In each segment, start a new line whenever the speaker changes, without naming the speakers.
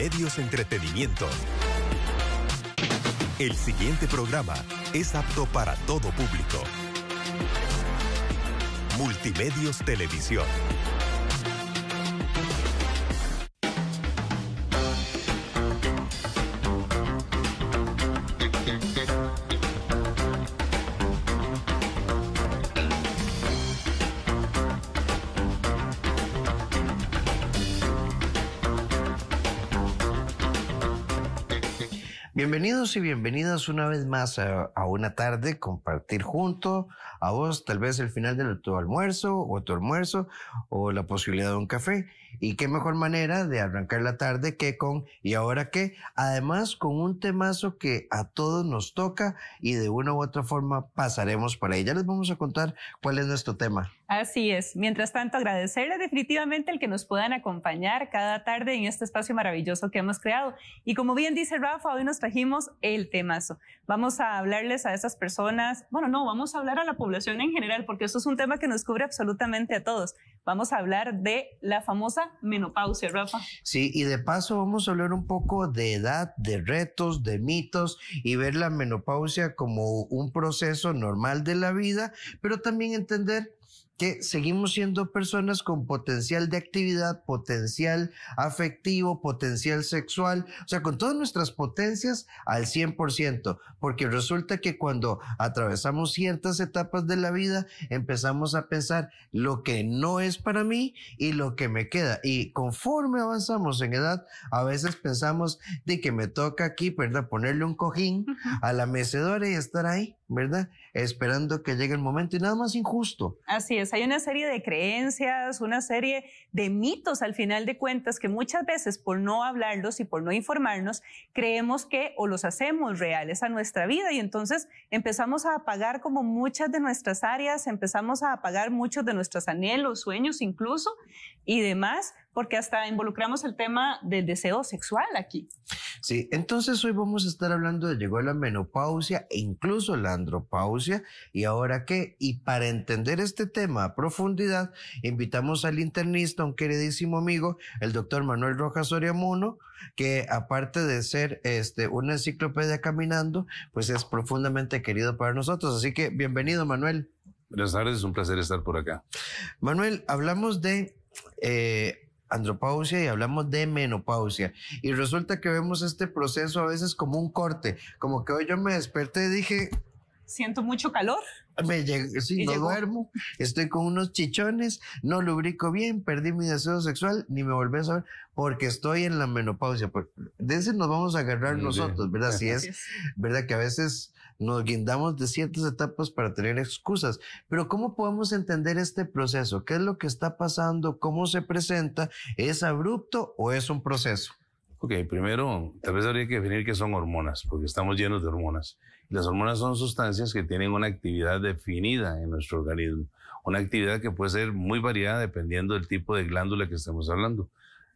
Multimedios Entretenimiento. El siguiente programa es apto para todo público. Multimedios Televisión.
Bienvenidos y bienvenidas una vez más a, una tarde, compartir junto a vos tal vez el final de tu almuerzo o tu almuerzo o la posibilidad de un café y qué mejor manera de arrancar la tarde que con ¿Y ahora qué? Además, con un temazo que a todos nos toca y de una u otra forma pasaremos por ahí. Ya les vamos a contar cuál es nuestro tema.
Así es. Mientras tanto, agradecerle definitivamente el que nos puedan acompañar cada tarde en este espacio maravilloso que hemos creado. Y como bien dice Rafa, hoy nos trajimos el temazo. Vamos a hablarles a esas personas, bueno, no, vamos a hablar a la población en general, porque eso es un tema que nos cubre absolutamente a todos vamos a hablar de la famosa menopausia, Rafa.
Sí, y de paso vamos a hablar un poco de edad, de retos, de mitos y ver la menopausia como un proceso normal de la vida, pero también entender que seguimos siendo personas con potencial de actividad, potencial afectivo, potencial sexual, o sea, con todas nuestras potencias al 100%, porque resulta que cuando atravesamos ciertas etapas de la vida, empezamos a pensar lo que no es para mí y lo que me queda. Y conforme avanzamos en edad, a veces pensamos de que me toca aquí, ¿verdad? Ponerle un cojín a la mecedora y estar ahí ¿verdad? Esperando que llegue el momento y nada más injusto.
Así es, hay una serie de creencias, una serie de mitos al final de cuentas que muchas veces por no hablarlos y por no informarnos, creemos que o los hacemos reales a nuestra vida y entonces empezamos a apagar como muchas de nuestras áreas, empezamos a apagar muchos de nuestros anhelos, sueños incluso y demás porque hasta involucramos el tema del deseo sexual aquí.
Sí, entonces hoy vamos a estar hablando de llegó la menopausia e incluso la andropausia y ahora qué. Y para entender este tema a profundidad, invitamos al internista, un queridísimo amigo, el doctor Manuel Rojas Oriamuno, que aparte de ser este, una enciclopedia caminando, pues es profundamente querido para nosotros. Así que bienvenido, Manuel.
Buenas tardes, es un placer estar por acá.
Manuel, hablamos de... Eh, andropausia y hablamos de menopausia. Y resulta que vemos este proceso a veces como un corte, como que hoy yo me desperté y dije... Siento mucho calor. Ah, me sí, no duermo, estoy con unos chichones, no lubrico bien, perdí mi deseo sexual, ni me volví a saber, porque estoy en la menopausia. De ese nos vamos a agarrar nosotros, ¿verdad? Si es, ¿verdad? Que a veces nos guindamos de ciertas etapas para tener excusas. Pero ¿cómo podemos entender este proceso? ¿Qué es lo que está pasando? ¿Cómo se presenta? ¿Es abrupto o es un proceso?
Ok, primero, tal vez habría que definir qué son hormonas, porque estamos llenos de hormonas. Las hormonas son sustancias que tienen una actividad definida en nuestro organismo, una actividad que puede ser muy variada dependiendo del tipo de glándula que estamos hablando.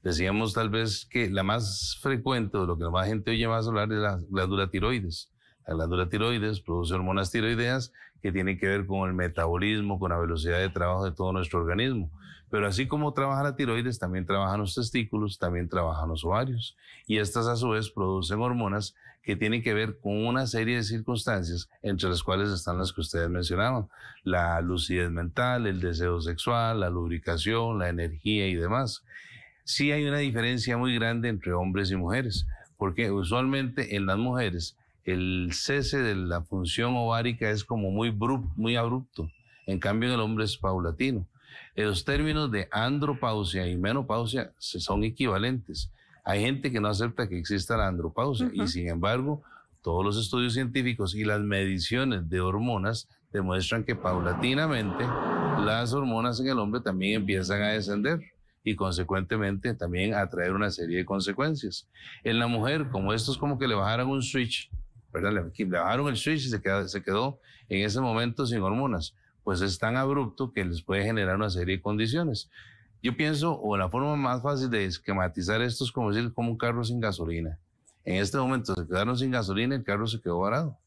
Decíamos tal vez que la más frecuente o lo que la más gente oye más hablar es la glándula tiroides. La glándula tiroides produce hormonas tiroideas que tienen que ver con el metabolismo, con la velocidad de trabajo de todo nuestro organismo. Pero así como trabaja la tiroides, también trabajan los testículos, también trabajan los ovarios. Y estas a su vez producen hormonas que tienen que ver con una serie de circunstancias, entre las cuales están las que ustedes mencionaban. La lucidez mental, el deseo sexual, la lubricación, la energía y demás. Sí hay una diferencia muy grande entre hombres y mujeres, porque usualmente en las mujeres el cese de la función ovárica es como muy, abrupto. En cambio, en el hombre es paulatino. los términos de andropausia y menopausia son equivalentes. Hay gente que no acepta que exista la andropausia y sin embargo todos los estudios científicos y las mediciones de hormonas demuestran que paulatinamente las hormonas en el hombre también empiezan a descender y consecuentemente también a traer una serie de consecuencias. En la mujer, como esto es como que le bajaran un switch, ¿verdad? Le, bajaron el switch y se quedó, se quedó en ese momento sin hormonas. Pues es tan abrupto que les puede generar una serie de condiciones. Yo pienso, o la forma más fácil de esquematizar esto es como decir, como un carro sin gasolina. En este momento se quedaron sin gasolina, y el carro se quedó varado.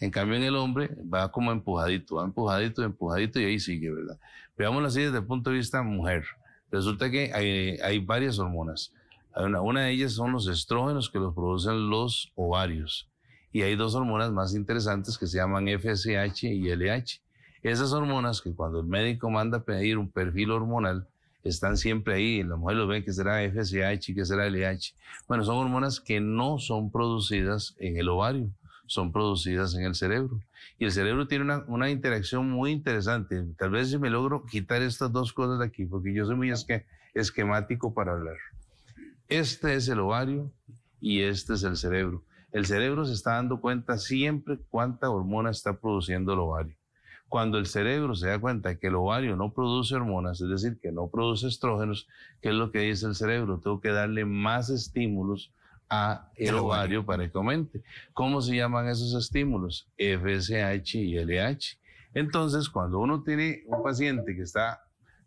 En cambio, en el hombre va como empujadito, va empujadito, empujadito y ahí sigue, ¿verdad? Veámoslo así desde el punto de vista mujer. Resulta que hay, varias hormonas. Una, una de ellas son los estrógenos que los producen los ovarios y hay dos hormonas más interesantes que se llaman FSH y LH. Esas hormonas que cuando el médico manda pedir un perfil hormonal, están siempre ahí, la mujer lo ve que será FSH, y que será LH. Bueno, son hormonas que no son producidas en el ovario, son producidas en el cerebro. Y el cerebro tiene una, interacción muy interesante. Tal vez si me logro quitar estas dos cosas de aquí, porque yo soy muy esquemático para hablar. Este es el ovario y este es el cerebro el cerebro se está dando cuenta siempre cuánta hormona está produciendo el ovario. Cuando el cerebro se da cuenta que el ovario no produce hormonas, es decir, que no produce estrógenos, ¿qué es lo que dice el cerebro? Tengo que darle más estímulos a el, ovario, para que aumente. ¿Cómo se llaman esos estímulos? FSH y LH. Entonces, cuando uno tiene un paciente que está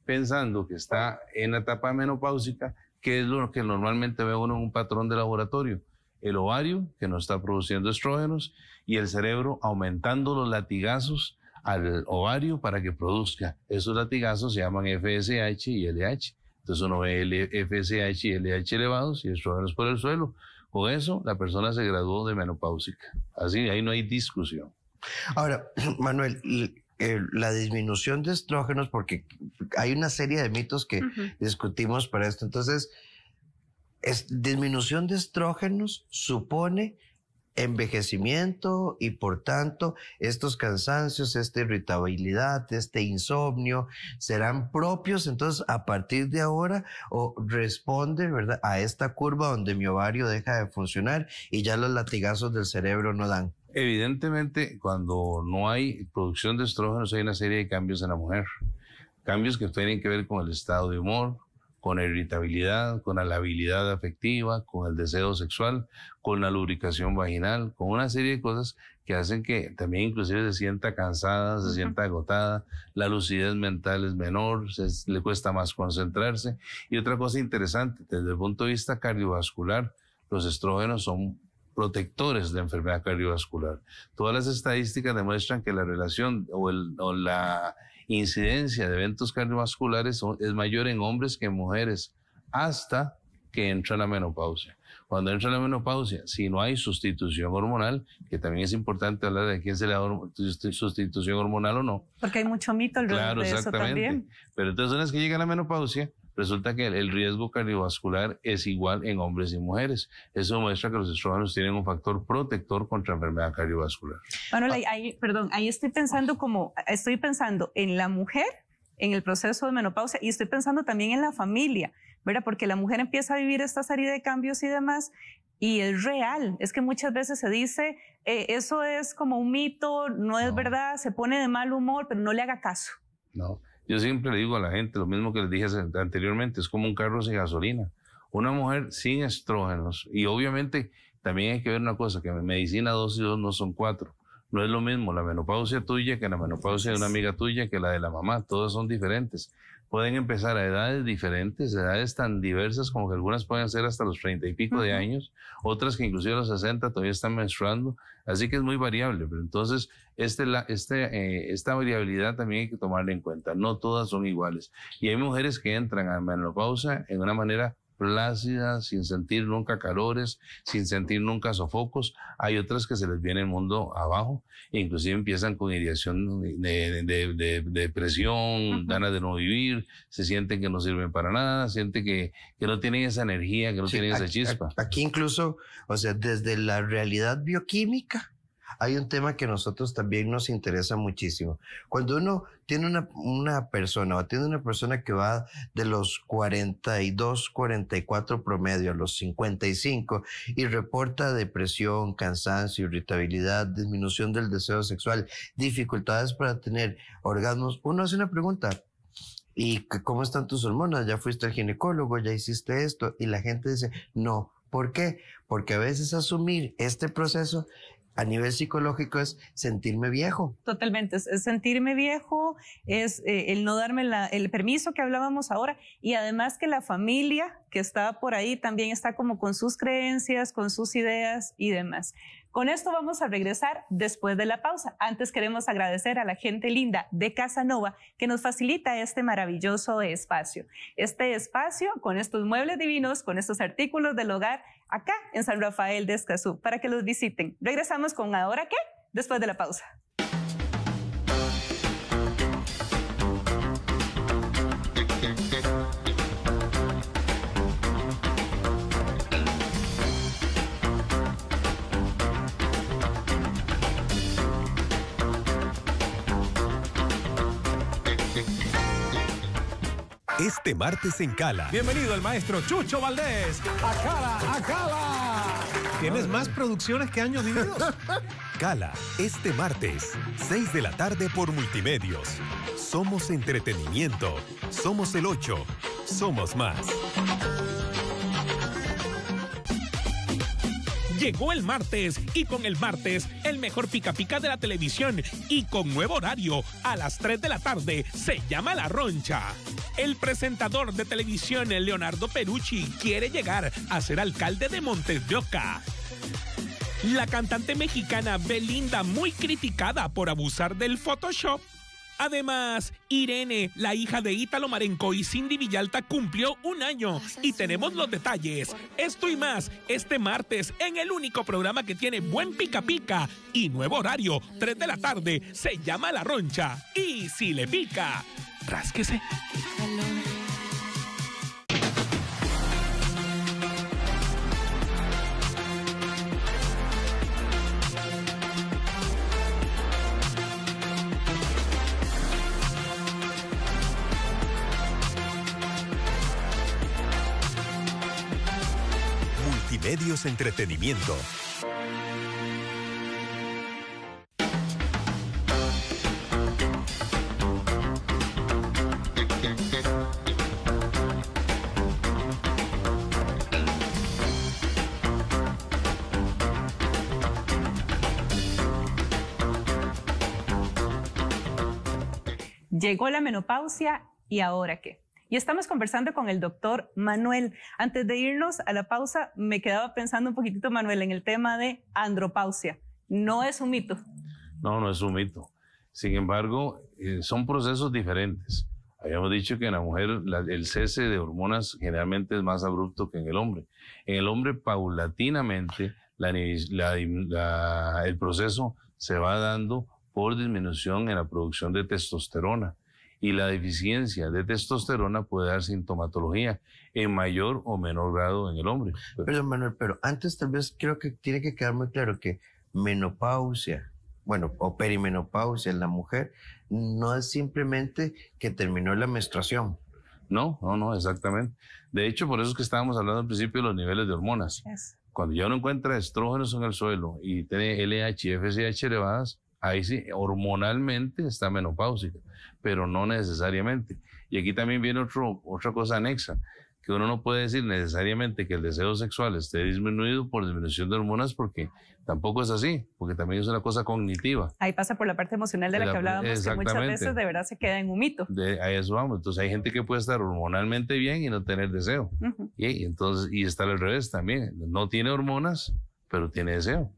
pensando que está en la etapa menopáusica, ¿qué es lo que normalmente ve uno en un patrón de laboratorio? el ovario, que no está produciendo estrógenos, y el cerebro aumentando los latigazos al ovario para que produzca. Esos latigazos se llaman FSH y LH. Entonces uno ve FSH y LH elevados y estrógenos por el suelo. Con eso, la persona se
graduó de menopáusica. Así, ahí no hay discusión. Ahora, Manuel, eh, la disminución de estrógenos, porque hay una serie de mitos que discutimos para esto. Entonces, disminución de estrógenos supone envejecimiento y por tanto estos cansancios, esta irritabilidad, este insomnio serán propios. Entonces, a partir de ahora o responde ¿verdad? a esta curva donde mi ovario deja de funcionar y ya los latigazos del cerebro no dan.
Evidentemente, cuando no hay producción de estrógenos, hay una serie de cambios en la mujer. Cambios que tienen que ver con el estado de humor, con irritabilidad, con la habilidad afectiva, con el deseo sexual, con la lubricación vaginal, con una serie de cosas que hacen que también inclusive se sienta cansada, se sienta agotada, la lucidez mental es menor, le cuesta más concentrarse. Y otra cosa interesante, desde el punto de vista cardiovascular, los estrógenos son protectores de enfermedad cardiovascular. Todas las estadísticas demuestran que la relación o la incidencia de eventos cardiovasculares es mayor en hombres que en mujeres, hasta que entra la menopausia. Cuando entra la menopausia, si no hay sustitución hormonal, que también es importante hablar de quién se le da sustitución hormonal o no.
Porque hay mucho mito alrededor claro, de eso también.
Pero entonces, una vez que llega la menopausia, resulta que el riesgo cardiovascular es igual en hombres y mujeres. Eso muestra que los estrógenos tienen un factor protector contra enfermedad cardiovascular.
Bueno, ah. ahí, perdón, ahí estoy pensando como, estoy pensando en la mujer, en el proceso de menopausia y estoy pensando también en la familia, ¿verdad? Porque la mujer empieza a vivir esta serie de cambios y demás y es real. Es que muchas veces se dice, eh, eso es como un mito, no es verdad, se pone de mal humor, pero no le haga caso.
No. Yo siempre le digo a la gente lo mismo que les dije anteriormente, es como un carro sin gasolina. Una mujer sin estrógenos, y obviamente también hay que ver una cosa, que medicina dos y dos no son cuatro. No es lo mismo la menopausia tuya que la menopausia de una amiga tuya que la de la mamá, todas son diferentes pueden empezar a edades diferentes, edades tan diversas como que algunas pueden ser hasta los treinta y pico de años, otras que inclusive a los 60 todavía están menstruando, así que es muy variable, pero entonces este, este eh, esta variabilidad también hay que tomarla en cuenta, no todas son iguales. Y hay mujeres que entran a menopausa en una manera plácida, sin sentir nunca calores, sin sentir nunca sofocos. Hay otras que se les viene el mundo abajo, e inclusive empiezan con ideación de, depresión, ganas de no vivir, se sienten que no sirven para nada, sienten
que, que no tienen esa energía, que no tienen esa chispa. Aquí incluso, o sea, desde la realidad bioquímica, hay un tema que nosotros también nos interesa muchísimo. Cuando uno tiene una, una persona o tiene una persona que va de los 42, 44 promedio a los 55 y reporta depresión, cansancio, irritabilidad, disminución del deseo sexual, dificultades para tener orgasmos, uno hace una pregunta, ¿y cómo están tus hormonas? Ya fuiste al ginecólogo, ya hiciste esto. Y la gente dice, no, ¿por qué? Porque a veces asumir este proceso a nivel psicológico es sentirme viejo.
Totalmente, es, sentirme viejo, es eh, el no darme el permiso que hablábamos ahora y además que la familia que está por ahí también está como con sus creencias, con sus ideas y demás. Con esto vamos a regresar después de la pausa. Antes queremos agradecer a la gente linda de Casanova que nos facilita este maravilloso espacio. Este espacio con estos muebles divinos, con estos artículos del hogar acá en San Rafael de Escazú para que los visiten. Regresamos con ahora qué después de la pausa.
Este martes en Cala. Bienvenido el maestro Chucho Valdés. A Cala, a Cala. ¿Tienes más producciones que años vividos? Cala, este martes, 6 de la tarde por Multimedios. Somos entretenimiento. Somos el 8. Somos más.
Llegó el martes y con el martes el mejor pica pica de la televisión y con nuevo horario a las 3 de la tarde se llama La Roncha. El presentador de televisión Leonardo Perucci quiere llegar a ser alcalde de Montes La cantante mexicana Belinda muy criticada por abusar del Photoshop Además, Irene, la hija de Ítalo Marenco y Cindy Villalta, cumplió un año y tenemos los detalles. Esto y más este martes en el único programa que tiene buen pica pica y nuevo horario, 3 de la tarde. Se llama La Roncha. Y si le pica, rásquese.
entretenimiento.
Llegó la menopausia y ahora qué. Y estamos conversando con el doctor Manuel. Antes de irnos a la pausa, me quedaba pensando un poquitito, Manuel, en el tema de andropausia. No es un mito.
No, no es un mito. Sin embargo, eh, son procesos diferentes. Habíamos dicho que en la mujer el cese de hormonas generalmente es más abrupto que en el hombre. En el hombre, paulatinamente, el proceso se va dando por disminución en la producción de testosterona y la deficiencia de testosterona puede dar sintomatología
en mayor o menor grado en el hombre. Pero Manuel, pero antes tal vez creo que tiene que quedar muy claro que menopausia, bueno, o perimenopausia en la mujer no es simplemente que terminó la menstruación. No, no, no, exactamente.
De hecho, por eso es que estábamos hablando al principio de los niveles de hormonas. Cuando ya no encuentra estrógenos en el suelo y tiene LH y FSH elevadas, Ahí sí, hormonalmente está menopáusica, pero no necesariamente. Y aquí también viene otro, otra cosa anexa, que uno no puede decir necesariamente que el deseo sexual esté disminuido por disminución de hormonas, porque tampoco es así, porque también es una cosa cognitiva.
Ahí pasa por la parte emocional de la, que hablábamos, que muchas veces de verdad se queda en un mito.
De, a eso vamos. Entonces hay gente que puede estar hormonalmente bien y no tener deseo. y, está entonces, y estar al revés también. No tiene hormonas, pero tiene deseo.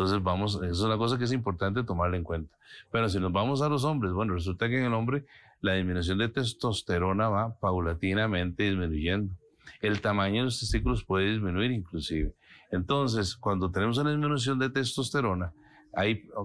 Entonces vamos, eso es una cosa que es importante tomarla en cuenta. Pero si nos vamos a los hombres, bueno, resulta que en el hombre la disminución de testosterona va paulatinamente disminuyendo. El tamaño de los testículos puede disminuir inclusive. Entonces, cuando tenemos una disminución de testosterona,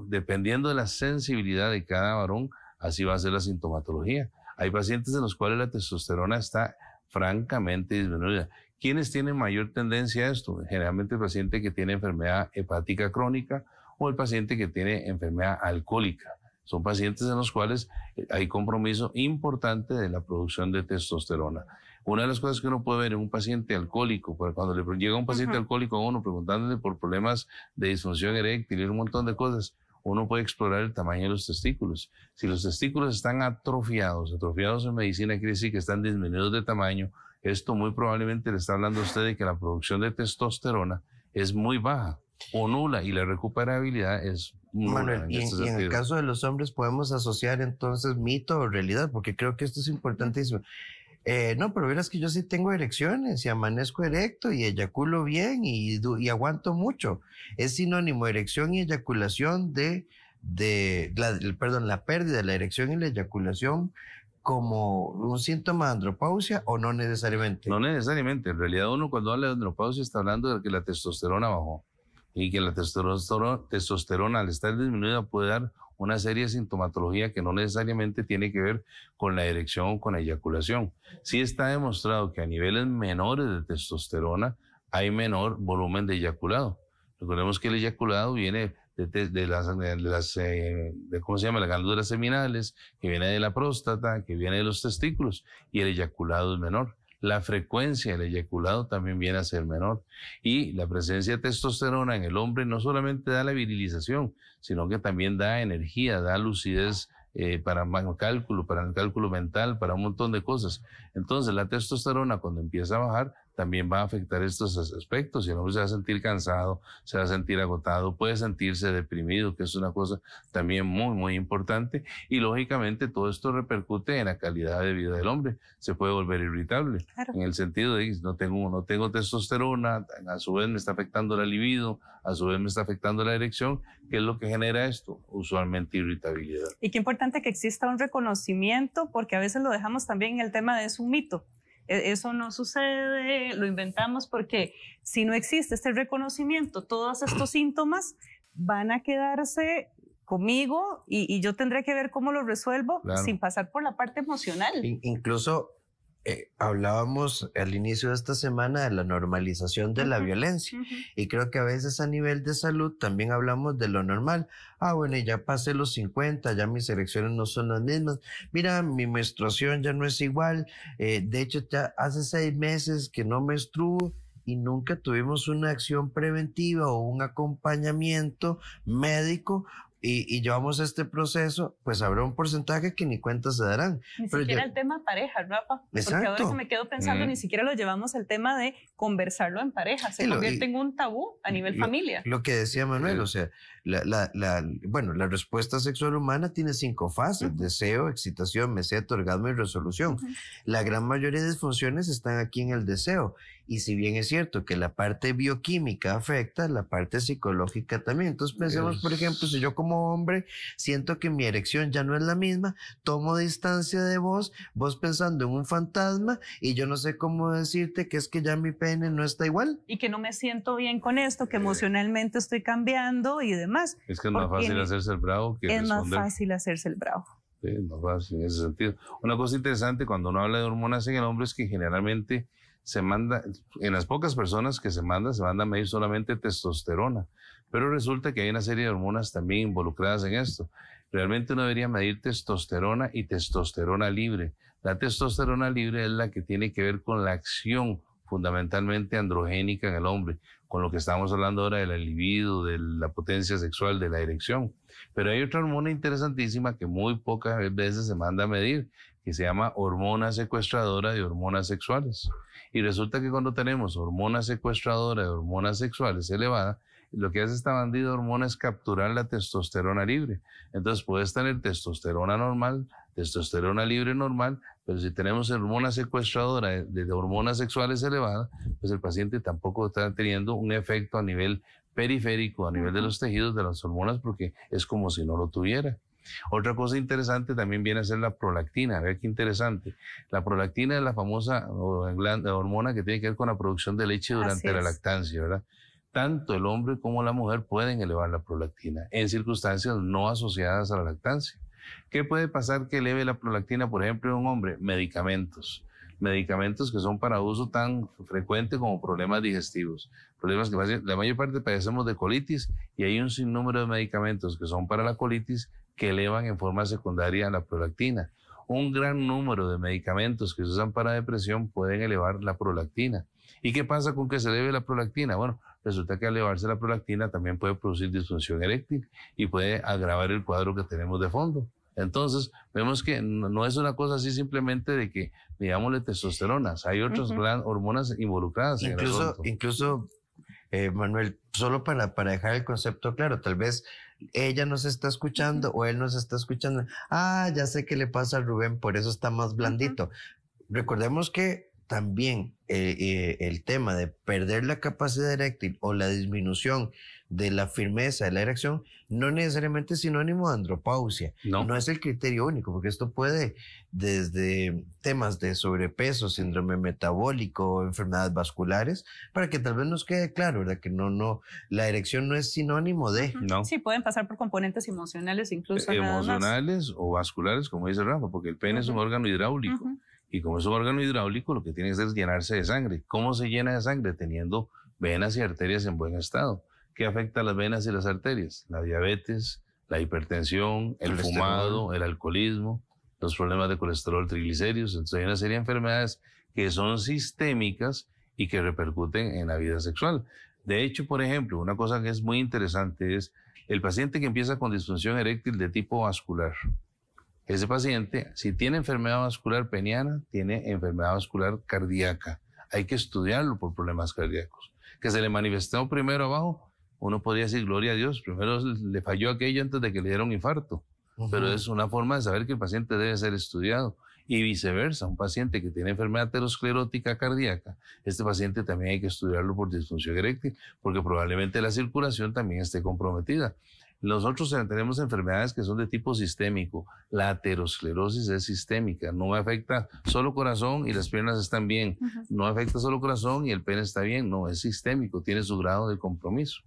dependiendo de la sensibilidad de cada varón, así va a ser la sintomatología. Hay pacientes en los cuales la testosterona está francamente disminuida ¿Quiénes tienen mayor tendencia a esto? Generalmente el paciente que tiene enfermedad hepática crónica o el paciente que tiene enfermedad alcohólica. Son pacientes en los cuales eh, hay compromiso importante de la producción de testosterona. Una de las cosas que uno puede ver en un paciente alcohólico, cuando le llega un paciente alcohólico a uno preguntándole por problemas de disfunción eréctil y un montón de cosas, uno puede explorar el tamaño de los testículos. Si los testículos están atrofiados, atrofiados en medicina quiere decir que están disminuidos de tamaño, esto muy probablemente le está hablando a usted de que la producción de testosterona es muy baja o nula y la recuperabilidad es nula. Manuel, en y, en este el caso
de los hombres podemos asociar entonces mito o realidad, porque creo que esto es importantísimo. Eh, no, pero verás que yo sí tengo erecciones y amanezco erecto y eyaculo bien y, y aguanto mucho. Es sinónimo erección y eyaculación de, de la, perdón, la pérdida de la erección y la eyaculación como un síntoma de andropausia o no necesariamente? No
necesariamente. En realidad uno cuando habla de andropausia está hablando de que la testosterona bajó y que la testosterona, al estar disminuida puede dar una serie de sintomatología que no necesariamente tiene que ver con la erección o con la eyaculación. Sí está demostrado que a niveles menores de testosterona hay menor volumen de eyaculado. Recordemos que el eyaculado viene de, las, de las eh, de, ¿cómo se llama? Las glándulas seminales, que viene de la próstata, que viene de los testículos, y el eyaculado es menor. La frecuencia del eyaculado también viene a ser menor. Y la presencia de testosterona en el hombre no solamente da la virilización, sino que también da energía, da lucidez eh, para cálculo, para el cálculo mental, para un montón de cosas. Entonces la testosterona cuando empieza a bajar también va a afectar estos aspectos. El hombre se va a sentir cansado, se va a sentir agotado, puede sentirse deprimido, que es una cosa también muy, muy importante. Y lógicamente todo esto repercute en la calidad de vida del hombre. Se puede volver irritable. En el sentido de no tengo, no tengo testosterona, a su vez me está afectando la libido, a su vez me está afectando la erección, ¿Qué es lo que genera esto, usualmente irritabilidad.
Y qué importante que exista un reconocimiento, porque a veces lo dejamos también en el tema de es un mito. E-, eso no sucede, lo inventamos porque si no existe este reconocimiento, todos estos síntomas van a quedarse conmigo y, yo tendré que ver cómo lo resuelvo sin pasar por la parte emocional.
incluso eh, hablábamos al inicio de esta semana de la normalización de la violencia y creo que a veces a nivel de salud también hablamos de lo normal. Ah, bueno, ya pasé los 50, ya mis elecciones no son las mismas. Mira, mi menstruación ya no es igual. Eh, de hecho, ya hace seis meses que no menstruo y nunca tuvimos una acción preventiva o un acompañamiento médico y, llevamos este proceso, pues habrá un porcentaje que ni cuentas se darán. Ni siquiera el
tema pareja, Rafa. Porque ahora que me quedo pensando, mm. ni siquiera lo llevamos el tema de conversarlo en pareja. Se lo, convierte en un tabú a nivel familia.
Lo que decía Manuel, o sea, la, bueno, la respuesta sexual humana tiene cinco fases, deseo, excitación, meseta, orgasmo y resolución. La gran mayoría de funciones están aquí en el deseo. Y si bien es cierto que la parte bioquímica afecta, la parte psicológica también. Entonces pensemos, por ejemplo, si yo como hombre siento que mi erección ya no es la misma, tomo distancia de vos, vos pensando en un fantasma y yo no sé cómo decirte que es que ya mi pene no está igual.
Y que no me siento bien con esto, que eh. emocionalmente estoy cambiando y demás. Es que es más fácil hacerse
el bravo que Es más fácil
hacerse el bravo.
Sí, es más fácil en ese sentido. Una cosa interesante cuando uno habla de hormonas en el hombre es que generalmente se manda, en las pocas personas que se manda, se manda a medir solamente testosterona. Pero resulta que hay una serie de hormonas también involucradas en esto. Realmente uno debería medir testosterona y testosterona libre. La testosterona libre es la que tiene que ver con la acción fundamentalmente androgénica en el hombre con lo que estamos hablando ahora del libido, de la potencia sexual, de la erección. Pero hay otra hormona interesantísima que muy pocas veces se manda a medir, que se llama hormona secuestradora de hormonas sexuales. Y resulta que cuando tenemos hormona secuestradora de hormonas sexuales elevada, lo que hace esta bandida hormonas es capturar la testosterona libre. Entonces puedes tener testosterona normal, testosterona libre normal, pero si tenemos hormonas secuestradora de, hormonas sexuales elevadas, pues el paciente tampoco está teniendo un efecto a nivel periférico, a nivel de los tejidos de las hormonas, porque es como si no lo tuviera. Otra cosa interesante también viene a ser la prolactina. A ver qué interesante. La prolactina es la famosa hormona que tiene que ver con la producción de leche durante la lactancia, ¿verdad? Tanto el hombre como la mujer pueden elevar la prolactina en circunstancias no asociadas a la lactancia. ¿Qué puede pasar que eleve la prolactina, por ejemplo, en un hombre? Medicamentos. Medicamentos que son para uso tan frecuente como problemas digestivos. Problemas que la mayor parte padecemos de colitis y hay un sinnúmero de medicamentos que son para la colitis que elevan en forma secundaria la prolactina. Un gran número de medicamentos que se usan para depresión pueden elevar la prolactina. ¿Y qué pasa con que se eleve la prolactina? Bueno, resulta que elevarse la prolactina también puede producir disfunción eréctil y puede agravar el cuadro que tenemos de fondo. Entonces, vemos que no es una cosa así simplemente de que, digámosle, testosteronas, hay otras hormonas
involucradas. Incluso, incluso eh, Manuel, solo para, dejar el concepto claro, tal vez ella nos está escuchando o él nos está escuchando, ah, ya sé qué le pasa a Rubén, por eso está más blandito. Recordemos que también eh, eh, el tema de perder la capacidad eréctil o la disminución de la firmeza de la erección no necesariamente es sinónimo de andropausia. No. No es el criterio único, porque esto puede desde temas de sobrepeso, síndrome metabólico, enfermedades vasculares, para que tal vez nos quede claro, ¿verdad? Que no, no, la erección no es sinónimo de. No. Sí,
pueden pasar por componentes emocionales incluso. Eh, emocionales
o vasculares, como
dice Rafa, porque el pene es un órgano hidráulico. Y como es un órgano hidráulico, lo que tiene que hacer es llenarse de sangre. ¿Cómo se llena de sangre? Teniendo venas y arterias en buen estado que afecta las venas y las arterias, la diabetes, la hipertensión, el, fumado, el alcoholismo, los problemas de colesterol, triglicéridos. Entonces hay una serie de enfermedades que son sistémicas y que repercuten en la vida sexual. De hecho, por ejemplo, una cosa que es muy interesante es el paciente que empieza con disfunción eréctil de tipo vascular. Ese paciente, si tiene enfermedad vascular peniana, tiene enfermedad vascular cardíaca. Hay que estudiarlo por problemas cardíacos. Que se le manifestó primero abajo, uno podría decir, gloria a Dios, primero le falló aquello antes de que le dieron infarto. Pero es una forma de saber que el paciente debe ser estudiado. Y viceversa, un paciente que tiene enfermedad aterosclerótica cardíaca, este paciente también hay que estudiarlo por disfunción eréctil, porque probablemente la circulación también esté comprometida. Nosotros tenemos enfermedades que son de tipo sistémico. La aterosclerosis es sistémica, no afecta solo corazón y las piernas están bien, no afecta solo corazón y el pene está bien, no, es sistémico, tiene su grado de compromiso.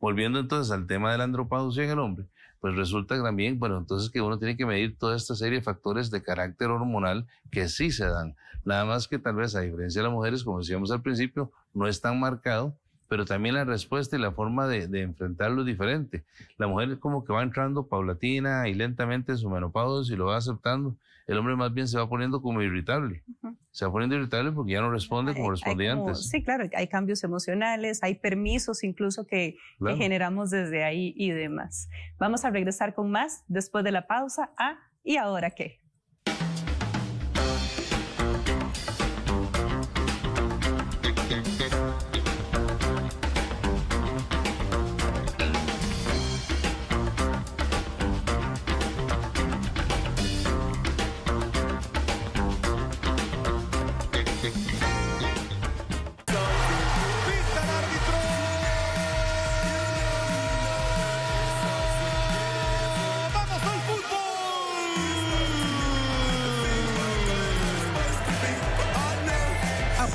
Volviendo entonces al tema de la andropausia en el hombre, pues resulta también, bueno, entonces que uno tiene que medir toda esta serie de factores de carácter hormonal que sí se dan. Nada más que tal vez a diferencia de las mujeres, como decíamos al principio, no es tan marcado, pero también la respuesta y la forma de, de enfrentarlo es diferente. La mujer es como que va entrando paulatina y lentamente en su menopausia y lo va aceptando el hombre más bien se va poniendo como irritable. Se va poniendo irritable porque ya no responde como respondía antes. Sí,
claro, hay cambios emocionales, hay permisos incluso que, que generamos desde ahí y demás. Vamos a regresar con más después de la pausa a ¿ah? ¿Y ahora qué?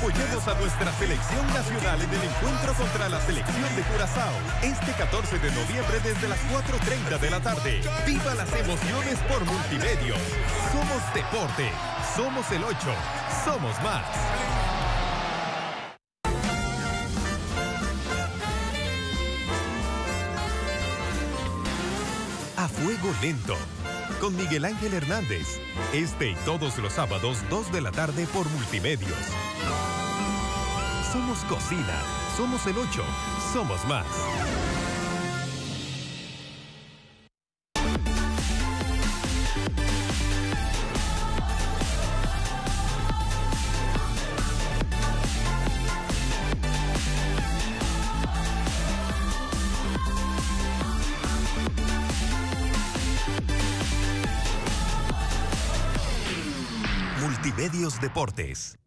Apoyemos a nuestra selección nacional en el encuentro contra la selección de Curazao este 14 de noviembre desde las 4.30 de la tarde. Viva las emociones por multimedios. Somos deporte. Somos el 8. Somos más. A fuego lento. Con Miguel Ángel Hernández. Este y todos los sábados 2 de la tarde por multimedios. Somos cocina, somos el 8, somos más. Multimedios Deportes.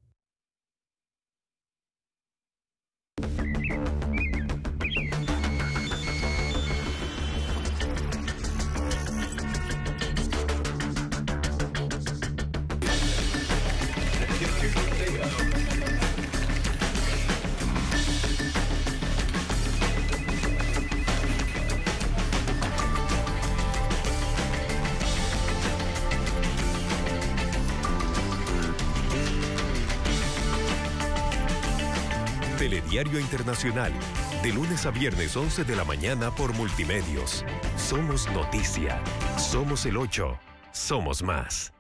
internacional. De lunes a viernes 11 de la mañana por Multimedios. Somos Noticia. Somos el 8. Somos más.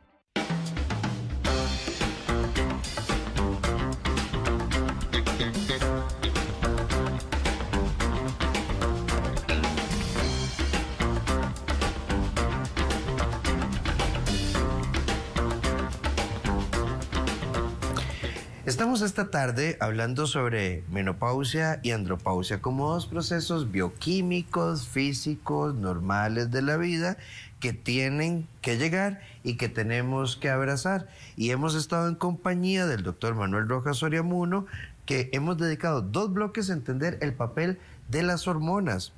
Estamos esta tarde hablando sobre menopausia y andropausia como dos procesos bioquímicos, físicos, normales de la vida que tienen que llegar y que tenemos que abrazar. Y hemos estado en compañía del doctor Manuel Rojas Oriamuno que hemos dedicado dos bloques a entender el papel de las hormonas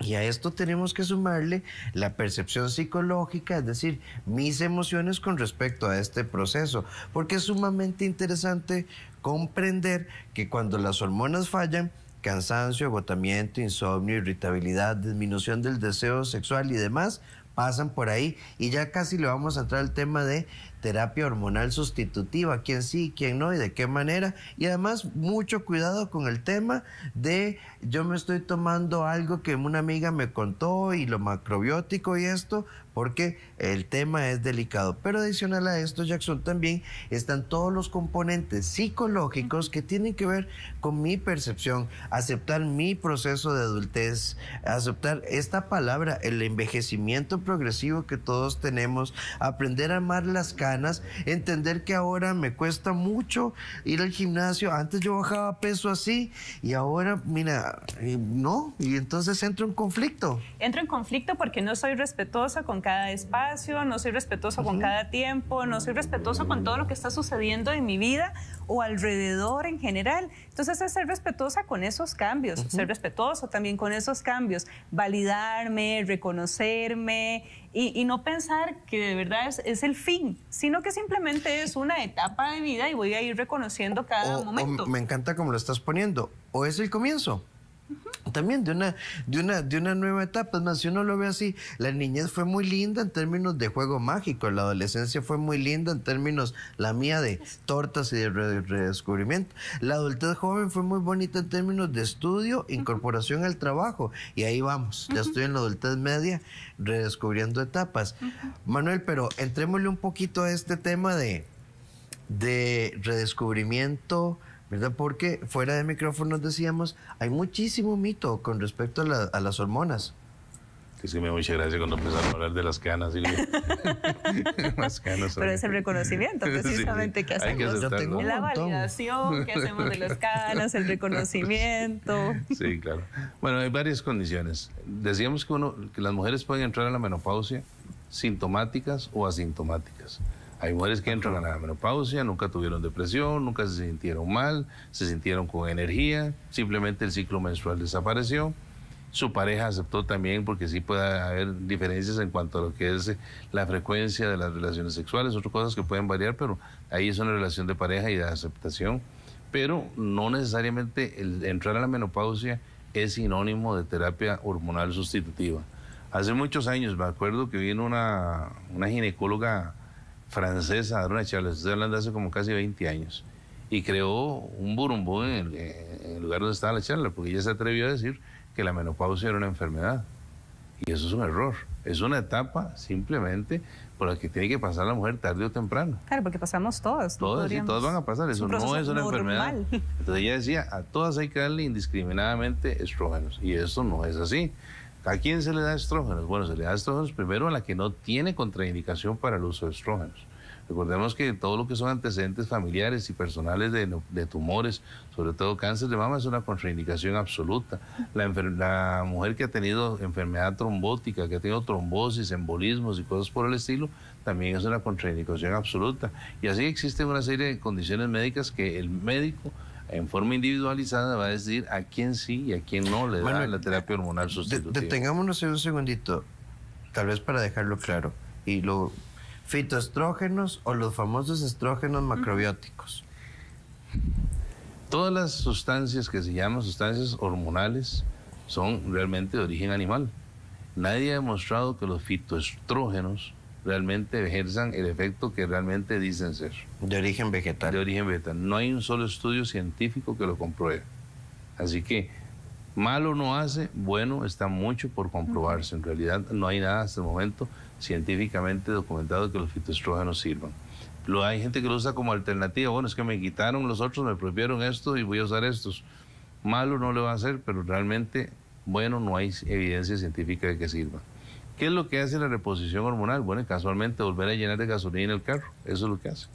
y a esto tenemos que sumarle la percepción psicológica, es decir, mis emociones con respecto a este proceso, porque es sumamente interesante comprender que cuando las hormonas fallan, cansancio, agotamiento, insomnio, irritabilidad, disminución del deseo sexual y demás, pasan por ahí. Y ya casi le vamos a entrar al tema de terapia hormonal sustitutiva, quién sí, quién no y de qué manera. Y además mucho cuidado con el tema de yo me estoy tomando algo que una amiga me contó y lo macrobiótico y esto, porque el tema es delicado. Pero adicional a esto, Jackson, también están todos los componentes psicológicos que tienen que ver con mi percepción, aceptar mi proceso de adultez, aceptar esta palabra, el envejecimiento progresivo que todos tenemos, aprender a amar las canas, entender que ahora me cuesta mucho ir al gimnasio, antes yo bajaba peso así y ahora, mira, no, y entonces entro en conflicto.
Entro en conflicto porque no soy respetuosa con cada espacio, no soy respetuoso con cada tiempo, no soy respetuoso con todo lo que está sucediendo en mi vida o alrededor en general. Entonces es ser respetuosa con esos cambios, ser respetuoso también con esos cambios, validarme, reconocerme y, no pensar que de verdad es, el fin, sino que simplemente es una etapa de vida y voy a ir reconociendo cada momento.
me encanta como lo estás poniendo, o es el comienzo también de una, de una, de una nueva etapa. Es más, si uno lo ve así, la niñez fue muy linda en términos de juego mágico, la adolescencia fue muy linda en términos, la mía, de tortas y de redescubrimiento. La adultez joven fue muy bonita en términos de estudio, incorporación al trabajo, y ahí vamos. Ya estoy en la adultez media, redescubriendo etapas. Manuel, pero entrémosle un poquito a este tema de, de redescubrimiento ¿verdad? Porque fuera de micrófonos decíamos, hay muchísimo mito con respecto a, las hormonas.
Es que me da mucha gracia cuando empezaron a hablar de las canas. Y Pero es el reconocimiento precisamente que hacemos. Que tengo la
validación que hacemos de las canas, el reconocimiento.
Sí, claro. Bueno, hay varias condiciones. Decíamos que las mujeres pueden entrar a la menopausia sintomáticas o asintomáticas. Hay mujeres que entran a la menopausia, nunca tuvieron depresión, nunca se sintieron mal, se sintieron con energía, simplemente el ciclo menstrual desapareció. Su pareja aceptó también, porque sí puede haber diferencias en cuanto a lo que es eh, la frecuencia de las relaciones sexuales, otras cosas que pueden variar, pero ahí es una relación de pareja y de aceptación. Pero no necesariamente el entrar a la menopausia es sinónimo de terapia hormonal sustitutiva. Hace muchos años me acuerdo que vino una, una ginecóloga francesa, una charla, estoy hablando de hace como casi 20 años, y creó un burumbú en el, lugar donde estaba la charla, porque ella se atrevió a decir que la menopausia era una enfermedad. Y eso es un error. Es una etapa simplemente por la que tiene que pasar la mujer tarde o temprano.
Claro, porque pasamos todas. Todas y todas van a pasar. Eso no es una enfermedad.
Entonces ella decía, a todas hay que darle indiscriminadamente estrógenos. Y eso no es así. ¿A quién se le da estrógenos? Bueno, se le da estrógenos primero a la que no tiene contraindicación para el uso de estrógenos. Recordemos que todo lo que son antecedentes familiares y personales de, tumores, sobre todo cáncer de mama, es una contraindicación absoluta. La, la, mujer que ha tenido enfermedad trombótica, que ha tenido trombosis, embolismos y cosas por el estilo, también es una contraindicación absoluta. Y así existen una serie de condiciones médicas que el médico en forma individualizada va a decir a quién sí y a quién no le da la terapia hormonal sustitutiva. Detengámonos
en un segundito, tal vez para dejarlo claro. Y los fitoestrógenos o los famosos estrógenos macrobióticos. Todas
las sustancias que se llaman sustancias hormonales son realmente de origen animal. Nadie ha demostrado que los fitoestrógenos realmente ejerzan el efecto que realmente dicen ser. De origen vegetal. De origen vegetal. No hay un solo estudio científico que lo compruebe. Así que malo no hace, bueno está mucho por comprobarse. En realidad no hay nada hasta el momento científicamente documentado que los fitoestrógenos sirvan. Lo, hay gente que lo usa como alternativa. Bueno, es que me quitaron los otros, me prohibieron esto y voy a usar estos. Malo no le va a hacer, pero realmente, bueno, no hay evidencia científica de que sirva. ¿Qué es lo que hace la reposición hormonal? Bueno, casualmente volver a llenar de gasolina el carro, eso es lo que hace.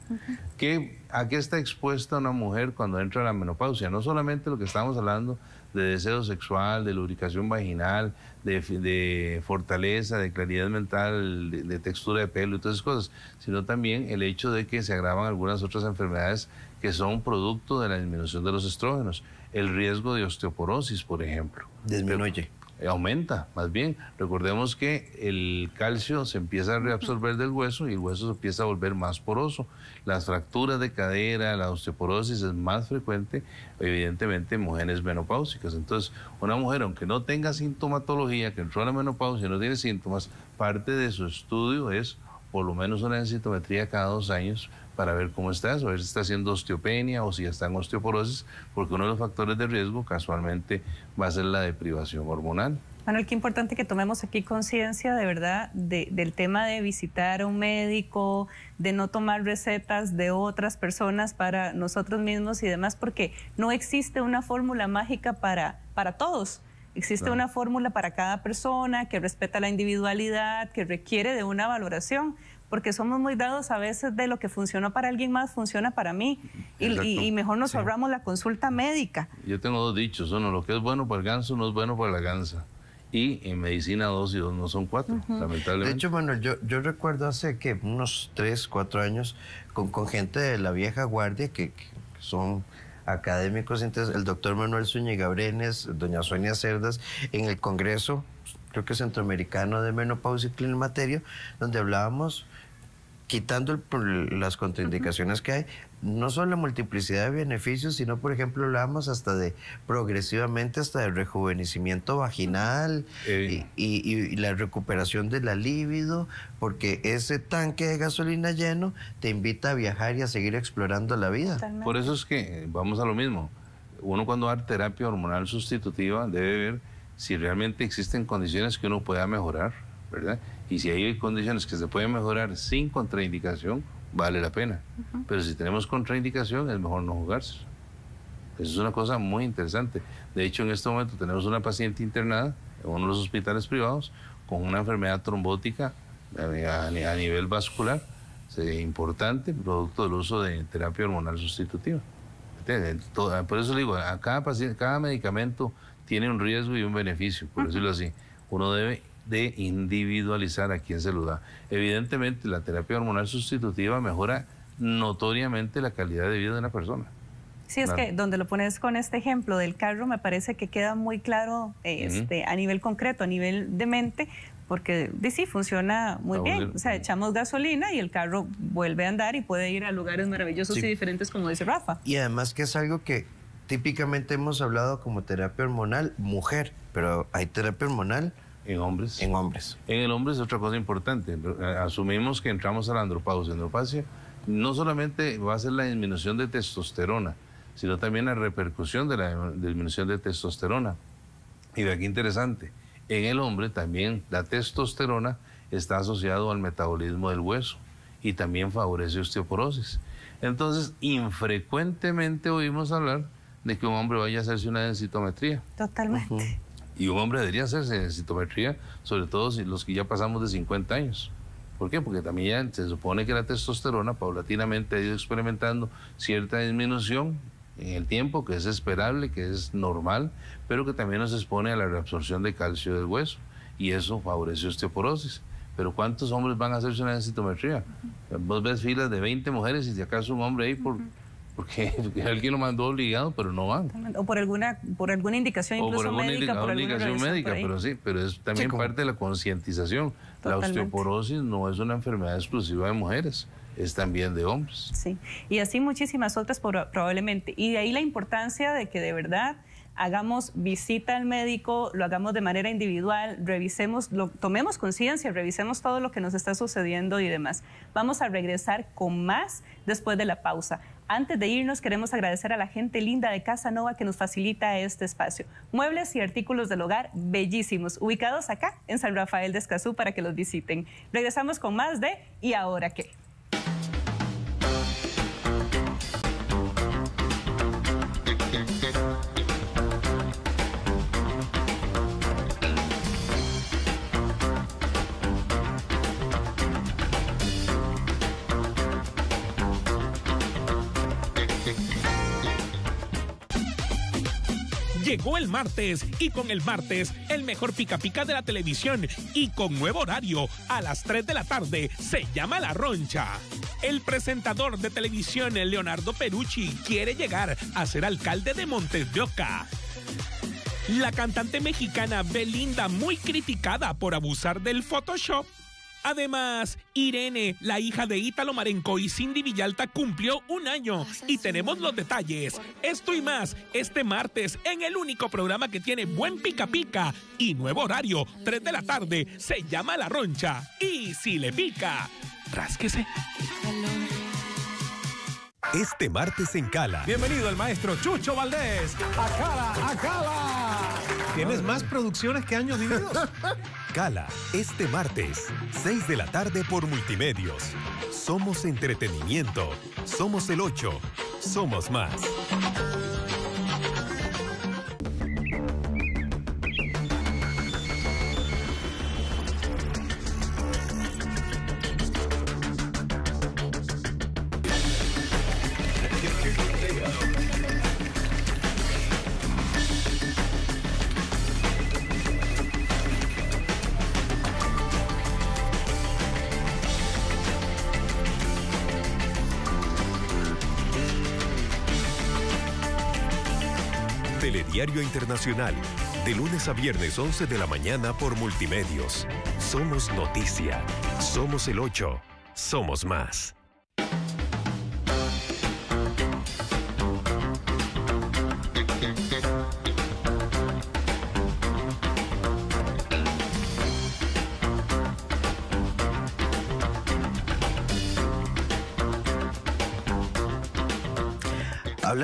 ¿Qué, ¿A qué está expuesta una mujer cuando entra a la menopausia? No solamente lo que estamos hablando de deseo sexual, de lubricación vaginal, de, fortaleza, de claridad mental, de, textura de pelo y todas esas cosas, sino también el hecho de que se agravan algunas otras enfermedades que son producto de la disminución de los estrógenos, el riesgo de osteoporosis, por ejemplo. Desminuye. Eh, aumenta, más bien. Recordemos que el calcio se empieza a reabsorber del hueso y el hueso se empieza a volver más poroso. Las fracturas de cadera, la osteoporosis es más frecuente, evidentemente, en mujeres menopáusicas. Entonces, una mujer, aunque no tenga sintomatología, que entró a la menopausia y no tiene síntomas, parte de su estudio es por lo menos una densitometría cada dos años para ver cómo estás, a ver si está haciendo osteopenia o si ya está en osteoporosis, porque uno de los factores de riesgo casualmente va a ser la deprivación hormonal.
Manuel, qué importante que tomemos aquí conciencia de verdad del tema de visitar a un médico, de no tomar recetas de otras personas para nosotros mismos y demás, porque no existe una fórmula mágica para, para todos. Existe una fórmula para cada persona que respeta la individualidad, que requiere de una valoración, porque somos muy dados a veces de lo que funcionó para alguien más, funciona para mí, y, mejor nos ahorramos la consulta
médica.
Yo tengo dos dichos, uno, lo que es bueno para el ganso no es bueno para la gansa. Y en medicina
dos y dos no son cuatro, lamentablemente. De hecho, bueno yo, recuerdo hace que unos tres, cuatro años con, gente de la vieja guardia que son académicos. Entonces, el doctor Manuel Zúñiga Brenes, doña Sonia Cerdas, en el Congreso, creo que Centroamericano de Menopausia y Climaterio, donde hablábamos quitando las contraindicaciones que hay, no solo la multiplicidad de beneficios, sino, por ejemplo, hablamos hasta de progresivamente hasta el rejuvenecimiento vaginal y, la recuperación de la libido, porque ese tanque de gasolina lleno te invita a viajar y a seguir explorando la vida. Por eso es que eh, vamos a lo mismo.
Uno cuando va a terapia hormonal sustitutiva debe ver si realmente existen condiciones que uno pueda mejorar, ¿verdad? Y si hay condiciones que se pueden mejorar sin contraindicación, vale la pena. Pero si tenemos contraindicación, es mejor no jugarse. Eso es una cosa muy interesante. De hecho, en este momento tenemos una paciente internada en uno de los hospitales privados con una enfermedad trombótica a, nivel vascular importante, producto del uso de terapia hormonal sustitutiva. Eh, por eso digo, cada, paciente, cada medicamento tiene un riesgo y un beneficio, por decirlo así. Uno debe de individualizar a quien se lo da. Evidentemente, la terapia hormonal sustitutiva mejora notoriamente la calidad de vida de una persona. Sí, es que
donde lo pones con este ejemplo del carro, me parece que queda muy claro este, a nivel concreto, a nivel de mente, porque de, sí funciona muy bien. O sea, echamos gasolina y el carro vuelve a andar y puede ir a lugares maravillosos y diferentes, como dice Rafa. Y
además que es algo que típicamente hemos hablado como terapia hormonal mujer, pero hay terapia hormonal en hombres. En hombres.
En el hombre es otra cosa importante. Eh, asumimos que entramos a la andropausia. no solamente va a ser la disminución de testosterona, sino también la repercusión de la disminución de testosterona. Y de aquí interesante, en el hombre también la testosterona está asociado al metabolismo del hueso y también favorece osteoporosis. Entonces, infrecuentemente oímos hablar de que un hombre vaya a hacerse una densitometría.
Totalmente.
Y un hombre debería hacerse citometría, sobre todo si los que ya pasamos de 50 años. ¿Por qué? Porque también se supone que la testosterona paulatinamente ha ido experimentando cierta disminución en el tiempo, que es esperable, que es normal, pero que también nos expone a la reabsorción de calcio del hueso y eso favorece osteoporosis. Pero ¿cuántos hombres van a hacerse una citometría Vos ves filas de 20 mujeres y si acaso un hombre ahí por porque, alguien lo mandó obligado, pero no van.
O por alguna, por alguna indicación incluso por alguna médica. O por alguna indicación médica, pero
sí, pero es también parte de la concientización. La osteoporosis no es una enfermedad exclusiva de mujeres, es también de hombres. Sí,
y así muchísimas otras probablemente. Y de ahí la importancia de que de verdad hagamos visita al médico, lo hagamos de manera individual, revisemos, lo, tomemos conciencia, revisemos todo lo que nos está sucediendo y demás. Vamos a regresar con más después de la pausa antes de irnos queremos agradecer a la gente linda de Casanova que nos facilita este espacio. Muebles y artículos del hogar bellísimos, ubicados acá en San Rafael de Escazú para que los visiten. Regresamos con más de ¿Y ahora qué?
Llegó el martes y con el martes el mejor pica pica de la televisión y con nuevo horario a las 3 de la tarde se llama La Roncha. El presentador de televisión Leonardo Perucci quiere llegar a ser alcalde de Montes La cantante mexicana Belinda muy criticada por abusar del Photoshop Además, Irene, la hija de Ítalo Marenco y Cindy Villalta, cumplió un año y tenemos los detalles. Esto y más este martes en el único programa que tiene buen pica pica y nuevo horario, 3 de la tarde. Se llama La Roncha. Y si le pica, rásquese.
Este martes en Cala. Bienvenido el maestro Chucho Valdés.
A Cala, a Cala. ¿Tienes más
producciones que años vividos? Cala, este martes, 6 de la tarde por Multimedios. Somos entretenimiento. Somos el 8. Somos más. Diario Internacional, de lunes a viernes 11 de la mañana por Multimedios. Somos noticia, somos el 8, somos más.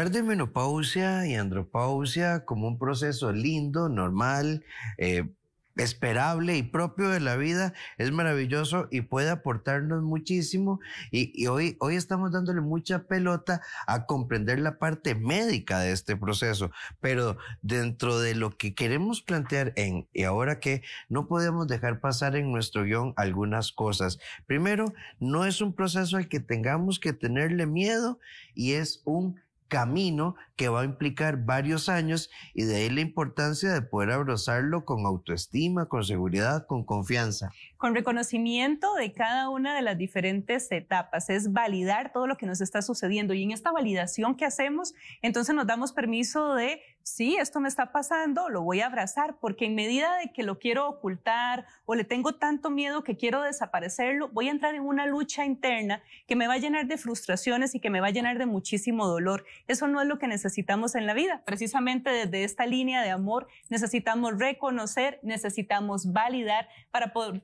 de menopausia y andropausia como un proceso lindo, normal, eh, esperable y propio de la vida es maravilloso y puede aportarnos muchísimo y, y, hoy, hoy estamos dándole mucha pelota a comprender la parte médica de este proceso, pero dentro de lo que queremos plantear en y ahora que no podemos dejar pasar en nuestro guión algunas cosas. Primero, no es un proceso al que tengamos que tenerle miedo y es un camino que va a implicar varios años y de ahí la importancia de poder abrazarlo con autoestima, con seguridad, con confianza
con reconocimiento de cada una de las diferentes etapas. Es validar todo lo que nos está sucediendo y en esta validación que hacemos, entonces nos damos permiso de, sí, esto me está pasando, lo voy a abrazar, porque en medida de que lo quiero ocultar o le tengo tanto miedo que quiero desaparecerlo, voy a entrar en una lucha interna que me va a llenar de frustraciones y que me va a llenar de muchísimo dolor. Eso no es lo que necesitamos en la vida. Precisamente desde esta línea de amor necesitamos reconocer, necesitamos validar para poder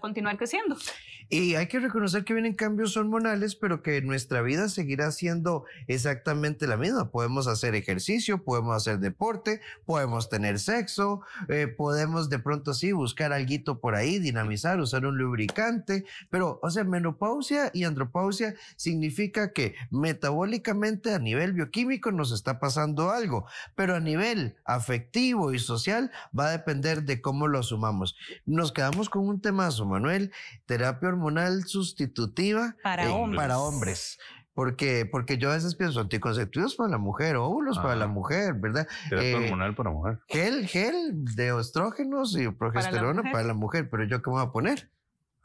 continuar creciendo.
Y hay que reconocer que vienen cambios hormonales, pero que nuestra vida seguirá siendo exactamente la misma. Podemos hacer ejercicio, podemos hacer deporte, podemos tener sexo, eh, podemos de pronto sí buscar algo por ahí, dinamizar, usar un lubricante, pero o sea, menopausia y andropausia significa que metabólicamente a nivel bioquímico nos está pasando algo, pero a nivel afectivo y social va a depender de cómo lo sumamos Nos quedamos con un tema su Manuel, terapia hormonal sustitutiva para, hombres. para hombres. Porque, porque yo a veces pienso anticonceptivos para la mujer, óvulos para la mujer, ¿verdad? Terapia eh, hormonal para mujer. Gel, gel de estrógenos y progesterona para la,
mujer, pero yo qué vamos voy a poner.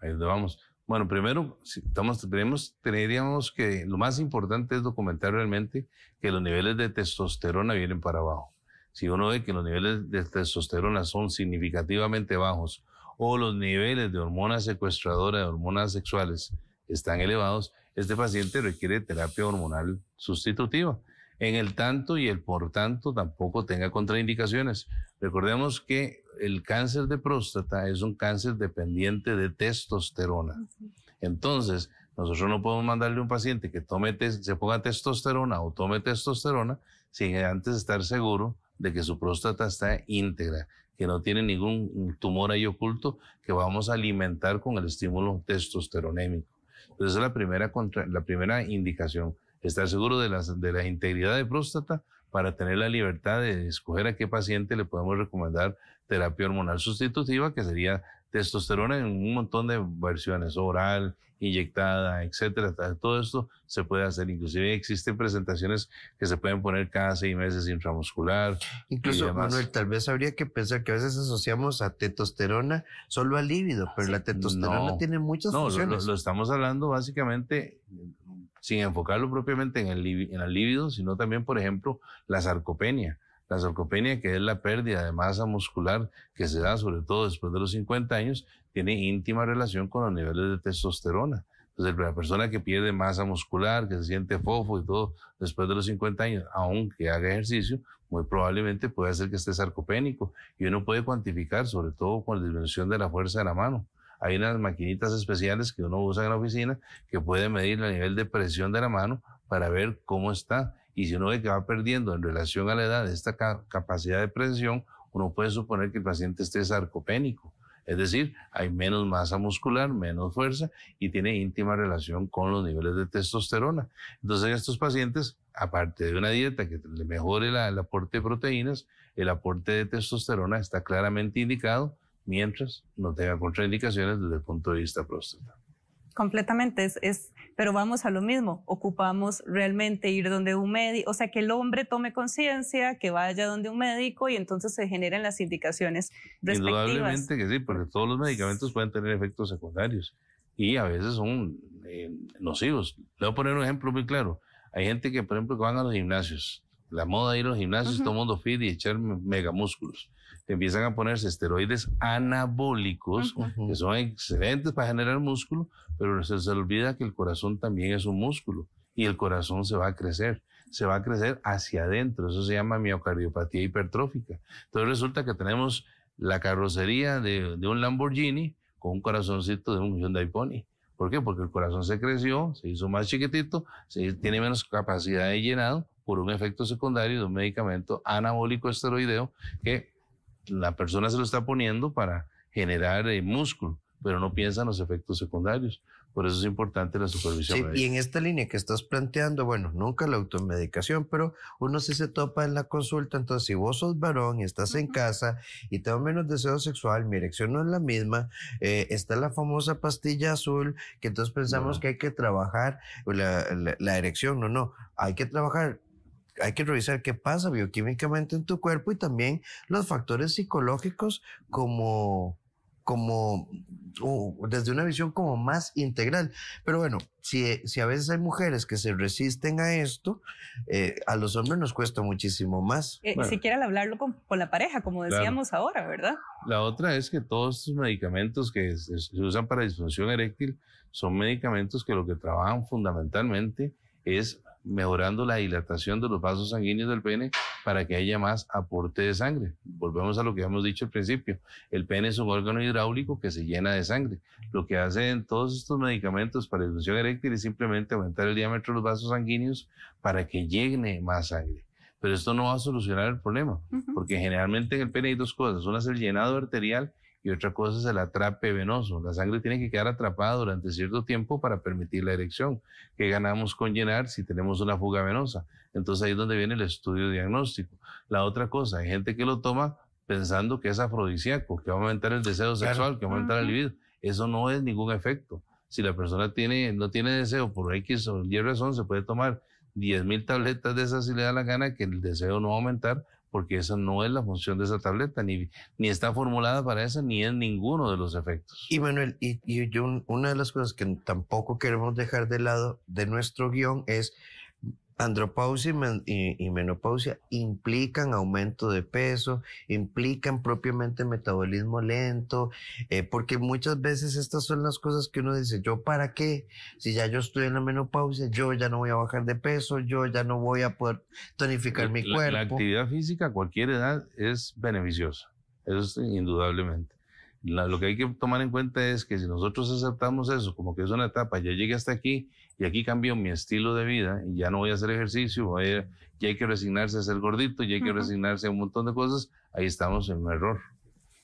Ahí vamos. Bueno, primero, si estamos, tenemos, tendríamos que lo más importante es documentar realmente que los niveles de testosterona vienen para abajo. Si uno ve que los niveles de testosterona son significativamente bajos o los niveles de hormonas secuestradoras, de hormonas sexuales están elevados, este paciente requiere terapia hormonal sustitutiva. En el tanto y el por tanto tampoco tenga contraindicaciones. Recordemos que el cáncer de próstata es un cáncer dependiente de testosterona. Entonces, nosotros no podemos mandarle a un paciente que tome se ponga testosterona o tome testosterona sin antes estar seguro de que su próstata está íntegra, que no tiene ningún tumor ahí oculto, que vamos a alimentar con el estímulo testosteronémico. Entonces, la primera, la primera indicación, estar seguro de, de la integridad de próstata para tener la libertad de escoger a qué paciente le podemos recomendar terapia hormonal sustitutiva, que sería testosterona en un montón de versiones, oral, inyectada, etcétera. Todo esto se puede hacer. Inclusive existen presentaciones que se pueden poner cada seis meses intramuscular.
Incluso, Manuel, tal vez habría que pensar que a veces asociamos a testosterona solo al líbido, pero la testosterona tiene muchas no, funciones. Lo, lo, estamos hablando básicamente
sin enfocarlo propiamente en el, en el líbido, sino también, por ejemplo, la sarcopenia la sarcopenia, que es la pérdida de masa muscular que se da sobre todo después de los 50 años, tiene íntima relación con los niveles de testosterona. Entonces, la persona que pierde masa muscular, que se siente fofo y todo después de los 50 años, aunque haga ejercicio, muy probablemente puede hacer que esté sarcopénico. Y uno puede cuantificar, sobre todo con la disminución de la fuerza de la mano. Hay unas maquinitas especiales que uno usa en la oficina que pueden medir el nivel de presión de la mano para ver cómo está y si uno ve que va perdiendo en relación a la edad esta capacidad de presión, uno puede suponer que el paciente esté sarcopénico. Es decir, hay menos masa muscular, menos fuerza y tiene íntima relación con los niveles de testosterona. Entonces, estos pacientes, aparte de una dieta que le mejore el aporte de proteínas, el aporte de testosterona está claramente indicado mientras no tenga contraindicaciones desde el punto de vista próstata.
Completamente, es, pero vamos a lo mismo, ocupamos realmente ir donde un médico, o sea, que el hombre tome conciencia, que vaya donde un médico y entonces se generen las indicaciones respectivas. Indudablemente
que sí, porque todos los medicamentos pueden tener efectos secundarios y a veces son eh, nocivos. Le voy a poner un ejemplo muy claro. Hay gente que, por ejemplo, que van a los gimnasios, la moda de ir a los gimnasios, uh todo el mundo fit y echar megamúsculos empiezan a ponerse esteroides anabólicos, que son excelentes para generar músculo, pero se olvida que el corazón también es un músculo y el corazón se va a crecer, se va a crecer hacia adentro, eso se llama miocardiopatía hipertrófica. Entonces resulta que tenemos la carrocería de, un Lamborghini con un corazoncito de un Hyundai Pony. ¿Por qué? Porque el corazón se creció, se hizo más chiquitito, se tiene menos capacidad de llenado por un efecto secundario de un medicamento anabólico esteroideo que la persona se lo está poniendo para generar eh,
músculo, pero no piensa en los efectos secundarios. Por eso es importante la supervisión. y en esta línea que estás planteando, bueno, nunca la automedicación, pero uno sí se topa en la consulta. Entonces, si vos sos varón y estás en casa y tengo menos deseo sexual, mi erección no es la misma, eh, está la famosa pastilla azul, que entonces pensamos que hay que trabajar la, la erección, no, no, hay que trabajar hay que revisar qué pasa bioquímicamente en tu cuerpo y también los factores psicológicos como como desde una visión como más integral. Pero bueno, si, si, a veces hay mujeres que se resisten a esto, eh, a los hombres nos cuesta muchísimo más. Eh, ni
Siquiera al hablarlo con, con, la pareja, como decíamos ahora, ¿verdad?
La otra es que todos estos medicamentos
que se, se, usan para disfunción eréctil son medicamentos que lo que trabajan fundamentalmente es mejorando la dilatación de los vasos sanguíneos del pene para que haya más aporte de sangre. Volvemos a lo que hemos dicho al principio. El pene es un órgano hidráulico que se llena de sangre. Lo que hacen todos estos medicamentos para disfunción eréctil es simplemente aumentar el diámetro de los vasos sanguíneos para que llegue más sangre. Pero esto no va a solucionar el problema, porque generalmente en el pene hay dos cosas. Una es el llenado arterial y otra cosa es el atrape venoso. La sangre tiene que quedar atrapada durante cierto tiempo para permitir la erección. que ganamos con llenar si tenemos una fuga venosa? Entonces ahí es donde viene el estudio diagnóstico. La otra cosa, hay gente que lo toma pensando que es afrodisíaco, que va a aumentar el deseo sexual, que va a aumentar el libido. Eso no es ningún efecto. Si la persona tiene, no tiene deseo por X o Y razón, se puede tomar 10.000 tabletas de esas si le da la gana que el deseo no va a aumentar, porque esa no es la función de esa tableta, ni, ni está formulada para esa ni es ninguno de los
efectos. Y Manuel, y, yo, una de las cosas que tampoco queremos dejar de lado de nuestro guión es Andropausia y, menopausia implican aumento de peso, implican propiamente metabolismo lento, eh, porque muchas veces estas son las cosas que uno dice, yo para qué, si ya yo estoy en la menopausia, yo ya no voy a bajar de peso, yo ya no voy a poder tonificar mi cuerpo. La, actividad física
a cualquier edad es beneficiosa, eso es indudablemente. lo que hay que tomar en cuenta es que si nosotros aceptamos eso, como que es una etapa, ya llegué hasta aquí, y aquí cambió mi estilo de vida y ya no voy a hacer ejercicio, ya hay que resignarse a ser gordito, ya hay que resignarse a un montón de cosas, ahí estamos en un error.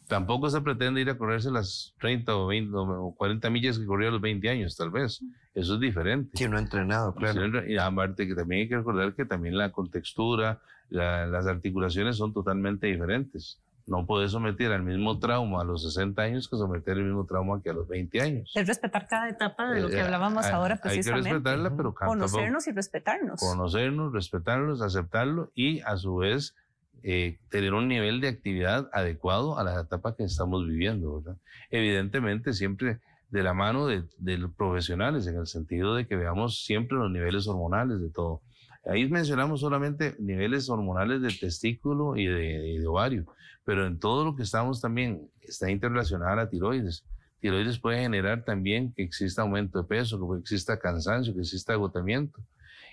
Tampoco se pretende ir a correrse las 30 o 20 40 millas que corría a los 20 años, tal vez. Eso es diferente. Si no ha entrenado, claro. Y aparte que también hay que recordar que también la contextura, las articulaciones son totalmente diferentes no podés someter al mismo trauma a los 60 años que someter el mismo trauma que a los 20 años.
Es respetar cada etapa de lo que eh, eh, hablábamos ahora precisamente. Hay que respetarla, pero conocernos y respetarnos.
Conocernos, respetarnos, aceptarlo y a su vez eh, tener un nivel de actividad adecuado a la etapa que estamos viviendo. Evidentemente, siempre de la mano de, de los profesionales, en el sentido de que veamos siempre los niveles hormonales de todo Ahí mencionamos solamente niveles hormonales del testículo y de, ovario, pero en todo lo que estamos también está interrelacionada a tiroides. Tiroides puede generar también que exista aumento de peso, que exista cansancio, que exista agotamiento.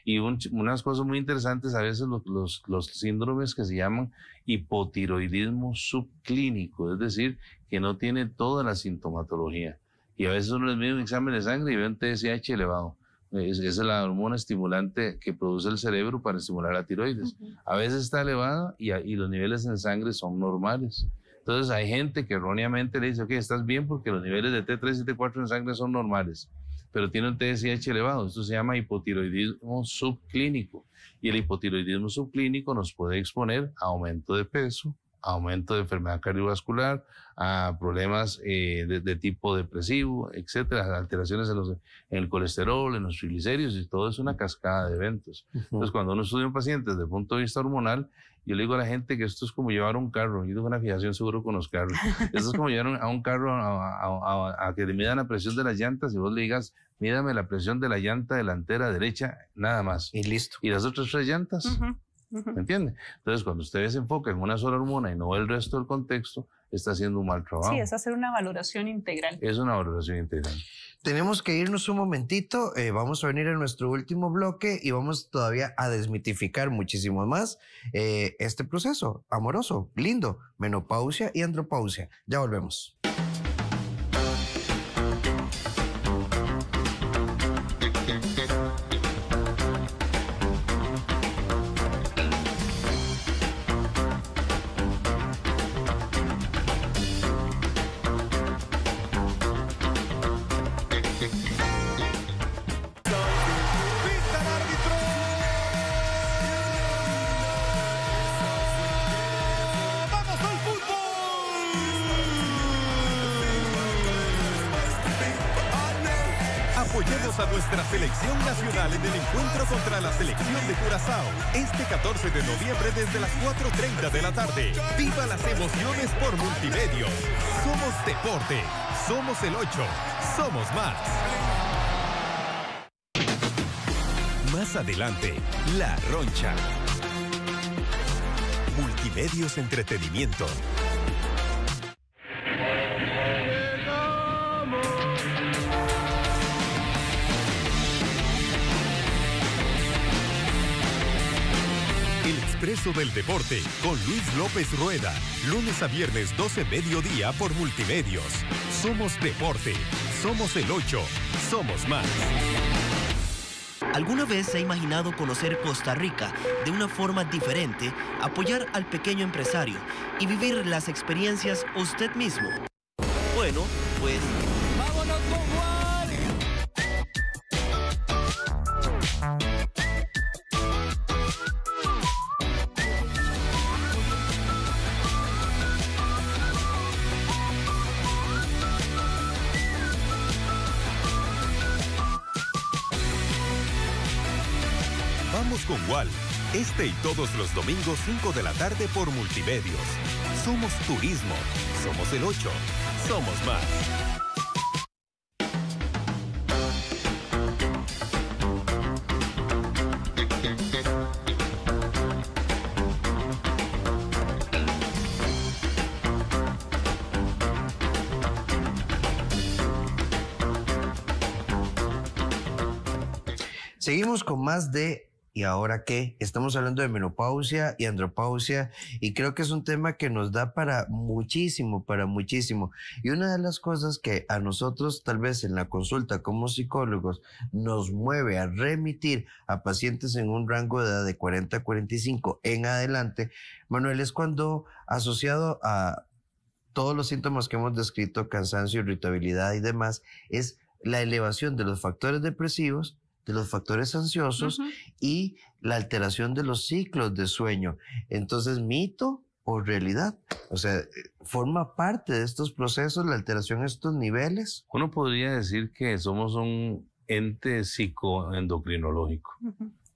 Y unas cosas muy interesantes, a veces los, los, síndromes que se llaman hipotiroidismo subclínico, es decir, que no tiene toda la sintomatología. Y a veces uno les mide un examen de sangre y ve un TSH elevado es, es, la hormona estimulante que produce el cerebro para estimular la tiroides. A veces está elevada y, y, los niveles en sangre son normales. Entonces hay gente que erróneamente le dice, ok, estás bien porque los niveles de T3 y T4 en sangre son normales, pero tiene un TSH elevado. Esto se llama hipotiroidismo subclínico. Y el hipotiroidismo subclínico nos puede exponer a aumento de peso, aumento de enfermedad cardiovascular, a problemas eh, de, tipo depresivo, etcétera, alteraciones en, los, el colesterol, en los triglicéridos y todo es una cascada de eventos. Entonces, cuando uno estudia un paciente desde el punto de vista hormonal, yo le digo a la gente que esto es como llevar un carro. Yo tengo una fijación seguro con los carros. Esto es como llevar a un carro a, que le midan la presión de las llantas y vos le digas, mídame la presión de la llanta delantera derecha, nada más. Y listo. Y las otras tres llantas. ¿Me entiende? Entonces, cuando ustedes se enfocan en una sola hormona y no el resto del contexto, está haciendo un mal trabajo. Sí, es
hacer una valoración
integral. Es
una valoración integral. Tenemos que irnos un momentito, eh, vamos a venir en nuestro último bloque y vamos todavía a desmitificar muchísimo más eh, este proceso amoroso, lindo, menopausia y andropausia. Ya volvemos.
Apoyemos a nuestra selección nacional en el encuentro contra la selección de Curazao este 14 de noviembre desde las 4.30 de la tarde. Viva las emociones por multimedios. Somos deporte. Somos el 8. Somos más. Más adelante, La Roncha. Multimedios Entretenimiento. del deporte con Luis López Rueda. Lunes a viernes 12 mediodía por Multimedios. Somos deporte. Somos el 8. Somos más. ¿Alguna
vez se ha imaginado conocer Costa Rica de una forma diferente, apoyar al pequeño empresario y vivir las experiencias usted mismo? Bueno, pues
Este y todos los domingos 5 de la tarde por Multimedios. Somos Turismo. Somos el 8. Somos más.
Seguimos con más de ¿y ahora qué? Estamos hablando de menopausia y andropausia y creo que es un tema que nos da para muchísimo, para muchísimo. Y una de las cosas que a nosotros tal vez en la consulta como psicólogos nos mueve a remitir a pacientes en un rango de edad de 40 a 45 en adelante, Manuel, es cuando asociado a todos los síntomas que hemos descrito, cansancio, irritabilidad y demás, es la elevación de los factores depresivos de los factores ansiosos y la alteración de los ciclos de sueño. Entonces, mito o realidad. O sea, eh, forma parte de estos procesos la alteración de estos niveles.
Uno podría decir que somos un ente psicoendocrinológico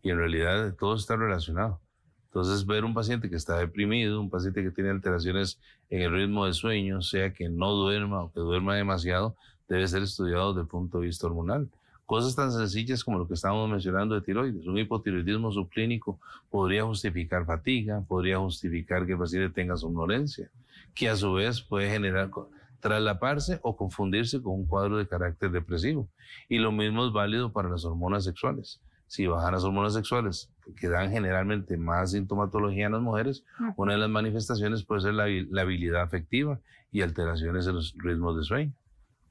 y en realidad todo está relacionado. Entonces, ver un paciente que está deprimido, un paciente que tiene alteraciones en el ritmo de sueño, sea que no duerma o que duerma demasiado, debe ser estudiado desde el punto de vista hormonal. Cosas tan sencillas como lo que estábamos mencionando de tiroides. Un hipotiroidismo subclínico podría justificar fatiga, podría justificar que el paciente tenga somnolencia, que a su vez puede generar traslaparse o confundirse con un cuadro de carácter depresivo. Y lo mismo es válido para las hormonas sexuales. Si bajan las hormonas sexuales, que dan generalmente más sintomatología en las mujeres, una de las manifestaciones puede ser la, la habilidad afectiva y alteraciones en los ritmos de sueño.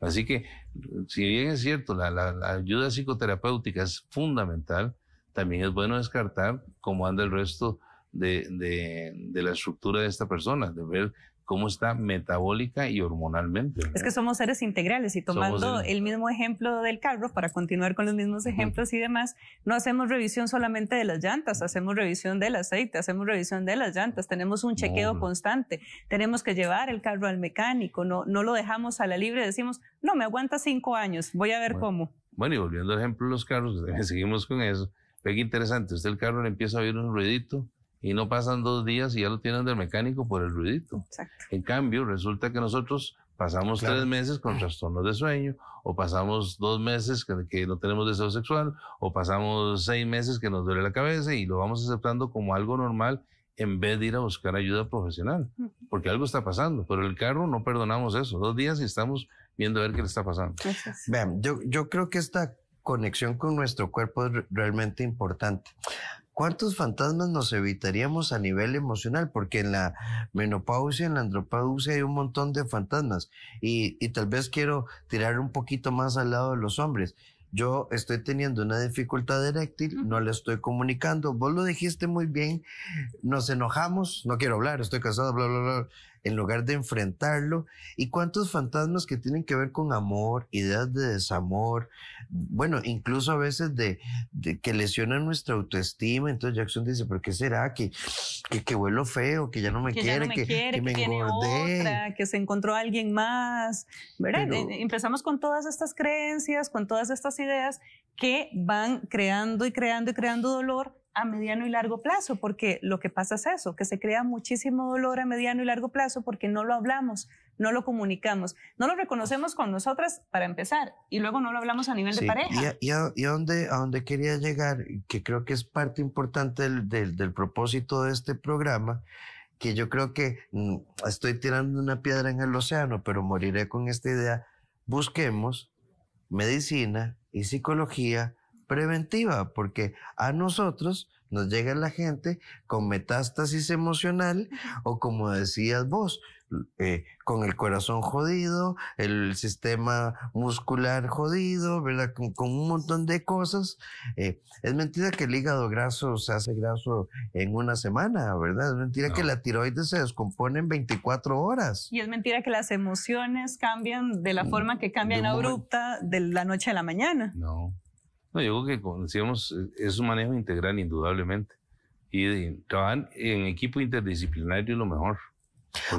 Así que, si bien es cierto, la, ayuda psicoterapéutica es fundamental, también es bueno descartar cómo anda el resto de, de, la estructura de esta persona, de ver cómo está metabólica y hormonalmente. Es que
somos seres integrales y tomando el... mismo ejemplo del carro para continuar con los mismos ejemplos y demás, no hacemos revisión solamente de las llantas, hacemos revisión del aceite, hacemos revisión de las llantas, tenemos un chequeo constante, tenemos que llevar el carro al mecánico, no, no lo dejamos a la libre, decimos, no, me aguanta cinco años, voy a ver cómo.
Bueno, y volviendo al ejemplo de los carros, seguimos con eso. Ve que interesante, usted el carro le empieza a oír un ruidito, y no pasan dos días y ya lo tienen del mecánico por el ruidito. En cambio, resulta que nosotros pasamos tres meses con trastornos de sueño, o pasamos dos meses que, no tenemos deseo sexual, o pasamos seis meses que nos duele la cabeza y lo vamos aceptando como algo normal en vez de ir a buscar ayuda profesional, porque algo está pasando, pero el carro no perdonamos eso, dos días y estamos viendo a
ver qué le está pasando. yo, yo creo que esta conexión con nuestro cuerpo es realmente importante. ¿cuántos fantasmas nos evitaríamos a nivel emocional? Porque en la menopausia, en la andropausia hay un montón de fantasmas y, tal vez quiero tirar un poquito más al lado de los hombres yo estoy teniendo una dificultad eréctil, no le estoy comunicando. Vos lo dijiste muy bien, nos enojamos, no quiero hablar, estoy cansado, bla, bla, bla en lugar de enfrentarlo. ¿Y cuántos fantasmas que tienen que ver con amor, ideas de desamor? Bueno, incluso a veces de, que lesionan nuestra autoestima. Entonces Jackson dice, ¿pero qué será? Que, que, vuelo feo, que ya no me, que quiere, me que, que, me engordé.
que se encontró alguien más. ¿Verdad? E, e, empezamos con todas estas creencias, con todas estas ideas que van creando y creando y creando dolor a mediano y largo plazo, porque lo que pasa es eso, que se crea muchísimo dolor a mediano y largo plazo porque no lo hablamos, no lo comunicamos, no lo reconocemos con nosotras para empezar y luego no lo hablamos a nivel de pareja.
Y, a, dónde quería llegar, que creo que es parte importante del, propósito de este programa, que yo creo que mm, estoy tirando una piedra en el océano, pero moriré con esta idea, busquemos medicina y psicología preventiva, porque a nosotros nos llega la gente con metástasis emocional o como decías vos, eh, con el corazón jodido, el sistema muscular jodido, ¿verdad? Con, un montón de cosas. Eh, es mentira que el hígado graso se hace graso en una semana, ¿verdad? Es mentira que la tiroides se descompone en 24 horas.
Y es mentira que las emociones cambian de la mm, forma que cambian abrupta de la noche a la mañana.
No. No,
yo creo que, como e, es un manejo integral, indudablemente. Y trabajan en equipo interdisciplinario lo mejor.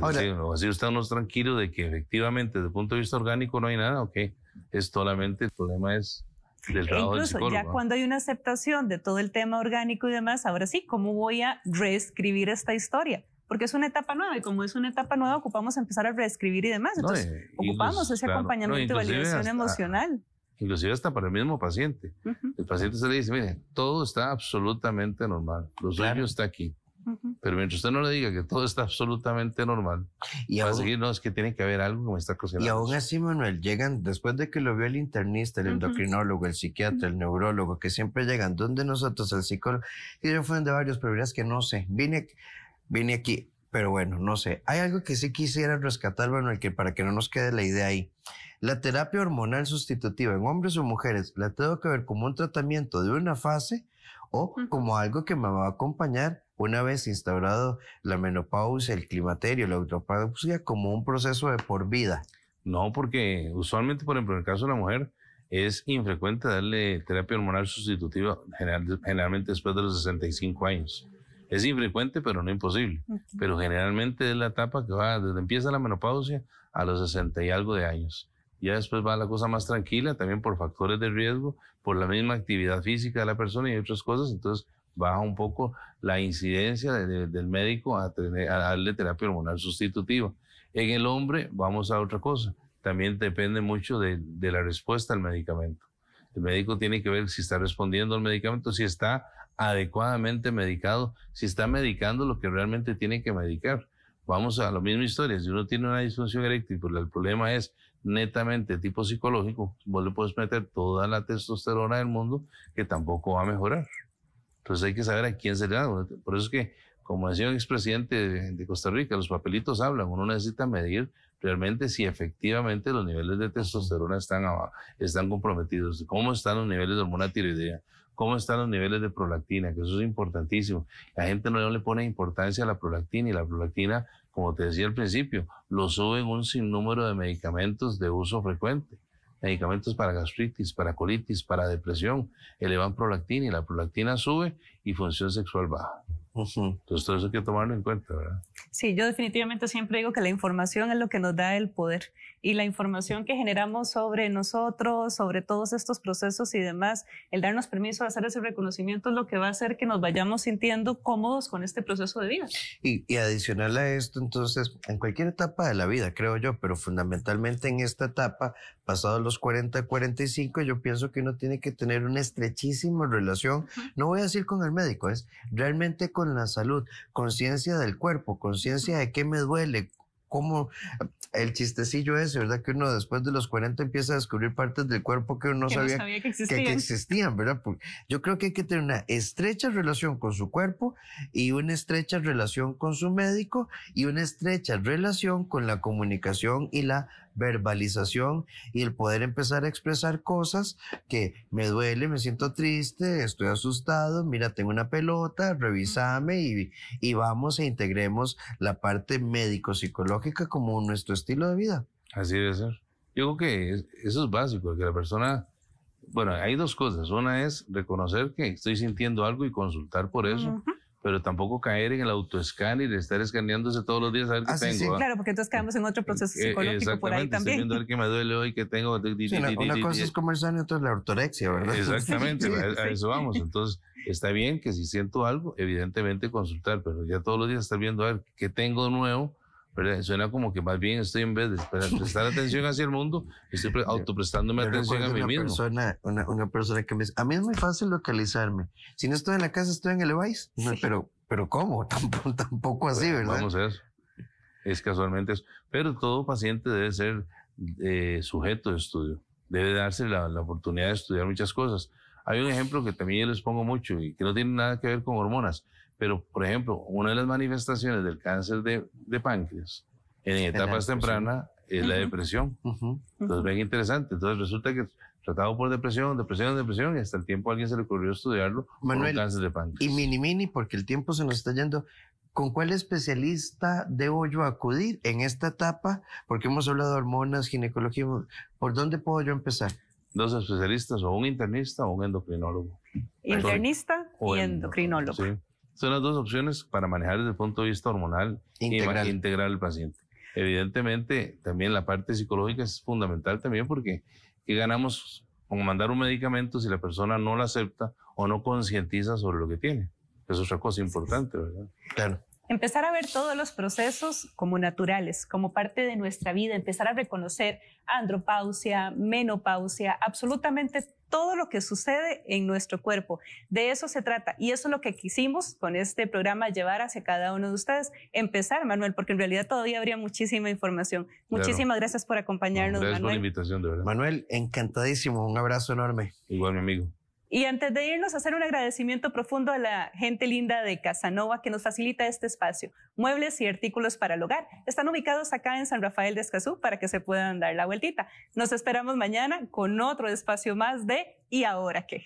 Ahora, así no, así estamos tranquilos de que efectivamente, desde el punto de vista orgánico, no hay nada, ok. Es solamente el problema es del e trabajo incluso ya cuando
hay una aceptación de todo el tema orgánico y demás, ahora sí, ¿cómo voy a reescribir esta historia? Porque es una etapa nueva y como es una etapa nueva, ocupamos empezar a reescribir y demás. Entonces, ocupamos ese acompañamiento y validación emocional
inclusive hasta para el mismo paciente. El paciente se le dice, mire, todo está absolutamente normal, Los sueños está aquí. Pero mientras usted no le diga que todo está absolutamente normal, va a seguir, no, es que tiene que haber algo como está cocinando.
Y aún así, Manuel, llegan, después de que lo vio el internista, el endocrinólogo, el psiquiatra, el neurólogo, que siempre llegan, ¿dónde nosotros, el psicólogo? Y yo fui de varios, pero verás que no sé, vine, vine aquí, pero bueno, no sé. Hay algo que sí quisiera rescatar, Manuel, que para que no nos quede la idea ahí. La terapia hormonal sustitutiva en hombres o mujeres la tengo que ver como un tratamiento de una fase o como algo que me va a acompañar una vez instaurado la menopausia, el climaterio, la autopausia, como un proceso de por vida. No, porque
usualmente, por ejemplo, en el caso de la mujer, es infrecuente darle terapia hormonal sustitutiva generalmente después de los 65 años. Es infrecuente, pero no imposible. Pero generalmente es la etapa que va desde empieza la menopausia a los 60 y algo de años. Ya después va la cosa más tranquila, también por factores de riesgo, por la misma actividad física de la persona y otras cosas. Entonces baja un poco la incidencia del médico a, a darle terapia hormonal sustitutiva. En el hombre vamos a otra cosa. También depende mucho de la respuesta al medicamento. El médico tiene que ver si está respondiendo al medicamento, si está adecuadamente medicado, si está medicando lo que realmente tiene que medicar. Vamos a la misma historia, si uno tiene una disfunción eréctil, pero pues el problema es netamente tipo psicológico, vos le puedes meter toda la testosterona del mundo que tampoco va a mejorar. Entonces hay que saber a quién se le da. Por eso es que, como decía un expresidente de Costa Rica, los papelitos hablan, uno necesita medir realmente si efectivamente los niveles de testosterona están, están comprometidos, cómo están los niveles de hormona tiroidea, cómo están los niveles de prolactina, que eso es importantísimo. La gente no le pone importancia a la prolactina y la prolactina, como te decía al principio, lo suben un sinnúmero de medicamentos de uso frecuente. Medicamentos para gastritis, para colitis, para depresión, elevan prolactina y la prolactina sube y función sexual baja. Entonces, todo eso hay que tomarlo en cuenta, ¿verdad?
Sí, yo definitivamente siempre digo que la información es lo que nos da el poder y la información que generamos sobre nosotros, sobre todos estos procesos y demás, el darnos permiso de hacer ese reconocimiento es lo que va a hacer que nos vayamos sintiendo cómodos con este proceso de vida.
Y, adicional a esto, entonces, en cualquier etapa de la vida, creo yo, pero fundamentalmente en esta etapa, pasados los 40, 45, yo pienso que uno tiene que tener una estrechísima relación, no voy a decir con el médico, es realmente con la salud, conciencia del cuerpo, conciencia de qué me duele, cómo el chistecillo es ¿verdad? Que uno después de los 40 empieza a descubrir partes del cuerpo que uno no, sabía, que existían. ¿verdad? Porque yo creo que hay que tener una estrecha relación con su cuerpo y una estrecha relación con su médico y una estrecha relación con la comunicación y la verbalización y el poder empezar a expresar cosas que me duele, me siento triste, estoy asustado, mira, tengo una pelota, revisame y, y vamos e integremos la parte médico-psicológica como nuestro estilo de vida.
Así debe ser. Yo creo que eso es básico, que la persona, bueno, hay dos cosas. Una es reconocer que estoy sintiendo algo y consultar por eso pero tampoco caer en el de estar escaneándose todos los días a ver qué ah, tengo. ¿ah? Claro,
porque entonces caemos en otro proceso eh, eh, psicológico por ahí también. Estoy viendo a
ver qué me duele hoy, qué tengo. una, cosa es
comer sano y otra es la ortorexia, ¿verdad? Exactamente, a, eso vamos.
Entonces, está bien que si siento algo, evidentemente consultar, pero ya todos los días estar viendo a ver qué tengo nuevo pero Suena como que más bien estoy en vez de prestar atención hacia el mundo, estoy
autoprestándome atención a mí mismo. Persona, una, una, persona que me dice, a mí es muy fácil localizarme. Si no estoy en la casa, estoy en el evais pero, pero ¿cómo? Tampoco, tampoco así, ¿verdad? Vamos
a ver. Es casualmente eso. Pero todo paciente debe ser eh, sujeto de estudio. Debe darse la, la oportunidad de estudiar muchas cosas. Hay un ejemplo que también yo les pongo mucho y que no tiene nada que ver con hormonas pero, por ejemplo, una de las manifestaciones del cáncer de, páncreas en etapas tempranas es la depresión.
Uh ven
interesante. Entonces, resulta que tratado por depresión, depresión, depresión, y hasta el tiempo a alguien se le ocurrió estudiarlo Manuel, cáncer de páncreas. Y
mini, mini, porque el tiempo se nos está yendo. ¿Con cuál especialista debo yo acudir en esta etapa? Porque hemos hablado de hormonas, ginecología. ¿Por dónde puedo yo empezar?
Dos especialistas, o un internista o un endocrinólogo. Internista y endocrinólogo. Sí. Son las dos opciones para manejar desde el punto de vista hormonal integral. integrar al paciente. Evidentemente, también la parte psicológica es fundamental también porque ¿qué ganamos con mandar un medicamento si la persona no lo acepta o no concientiza sobre lo que tiene? Es otra cosa importante, ¿verdad? Claro
empezar a ver todos los procesos como naturales, como parte de nuestra vida, empezar a reconocer andropausia, menopausia, absolutamente todo lo que sucede en nuestro cuerpo. De eso se trata. Y eso es lo que quisimos con este programa llevar hacia cada uno de ustedes. Empezar, Manuel, porque en realidad todavía habría muchísima información. Muchísimas gracias por acompañarnos, Manuel. Gracias por la
invitación, de verdad. Manuel, encantadísimo. Un abrazo enorme. Igual, mi amigo.
Y antes de irnos, hacer un agradecimiento profundo a la gente linda de Casanova que nos facilita este espacio. Muebles y artículos para el hogar están ubicados acá en San Rafael de Escazú para que se puedan dar la vueltita. Nos esperamos mañana con otro espacio más de ¿Y ahora qué?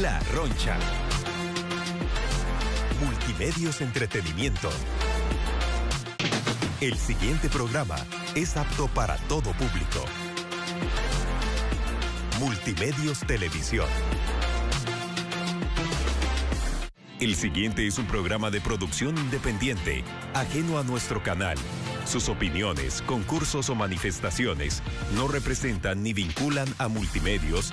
La Roncha. Multimedios Entretenimiento. El siguiente programa es apto para todo público. Multimedios Televisión. El siguiente es un programa de producción independiente, ajeno a nuestro canal. Sus opiniones, concursos o manifestaciones no representan ni vinculan a multimedios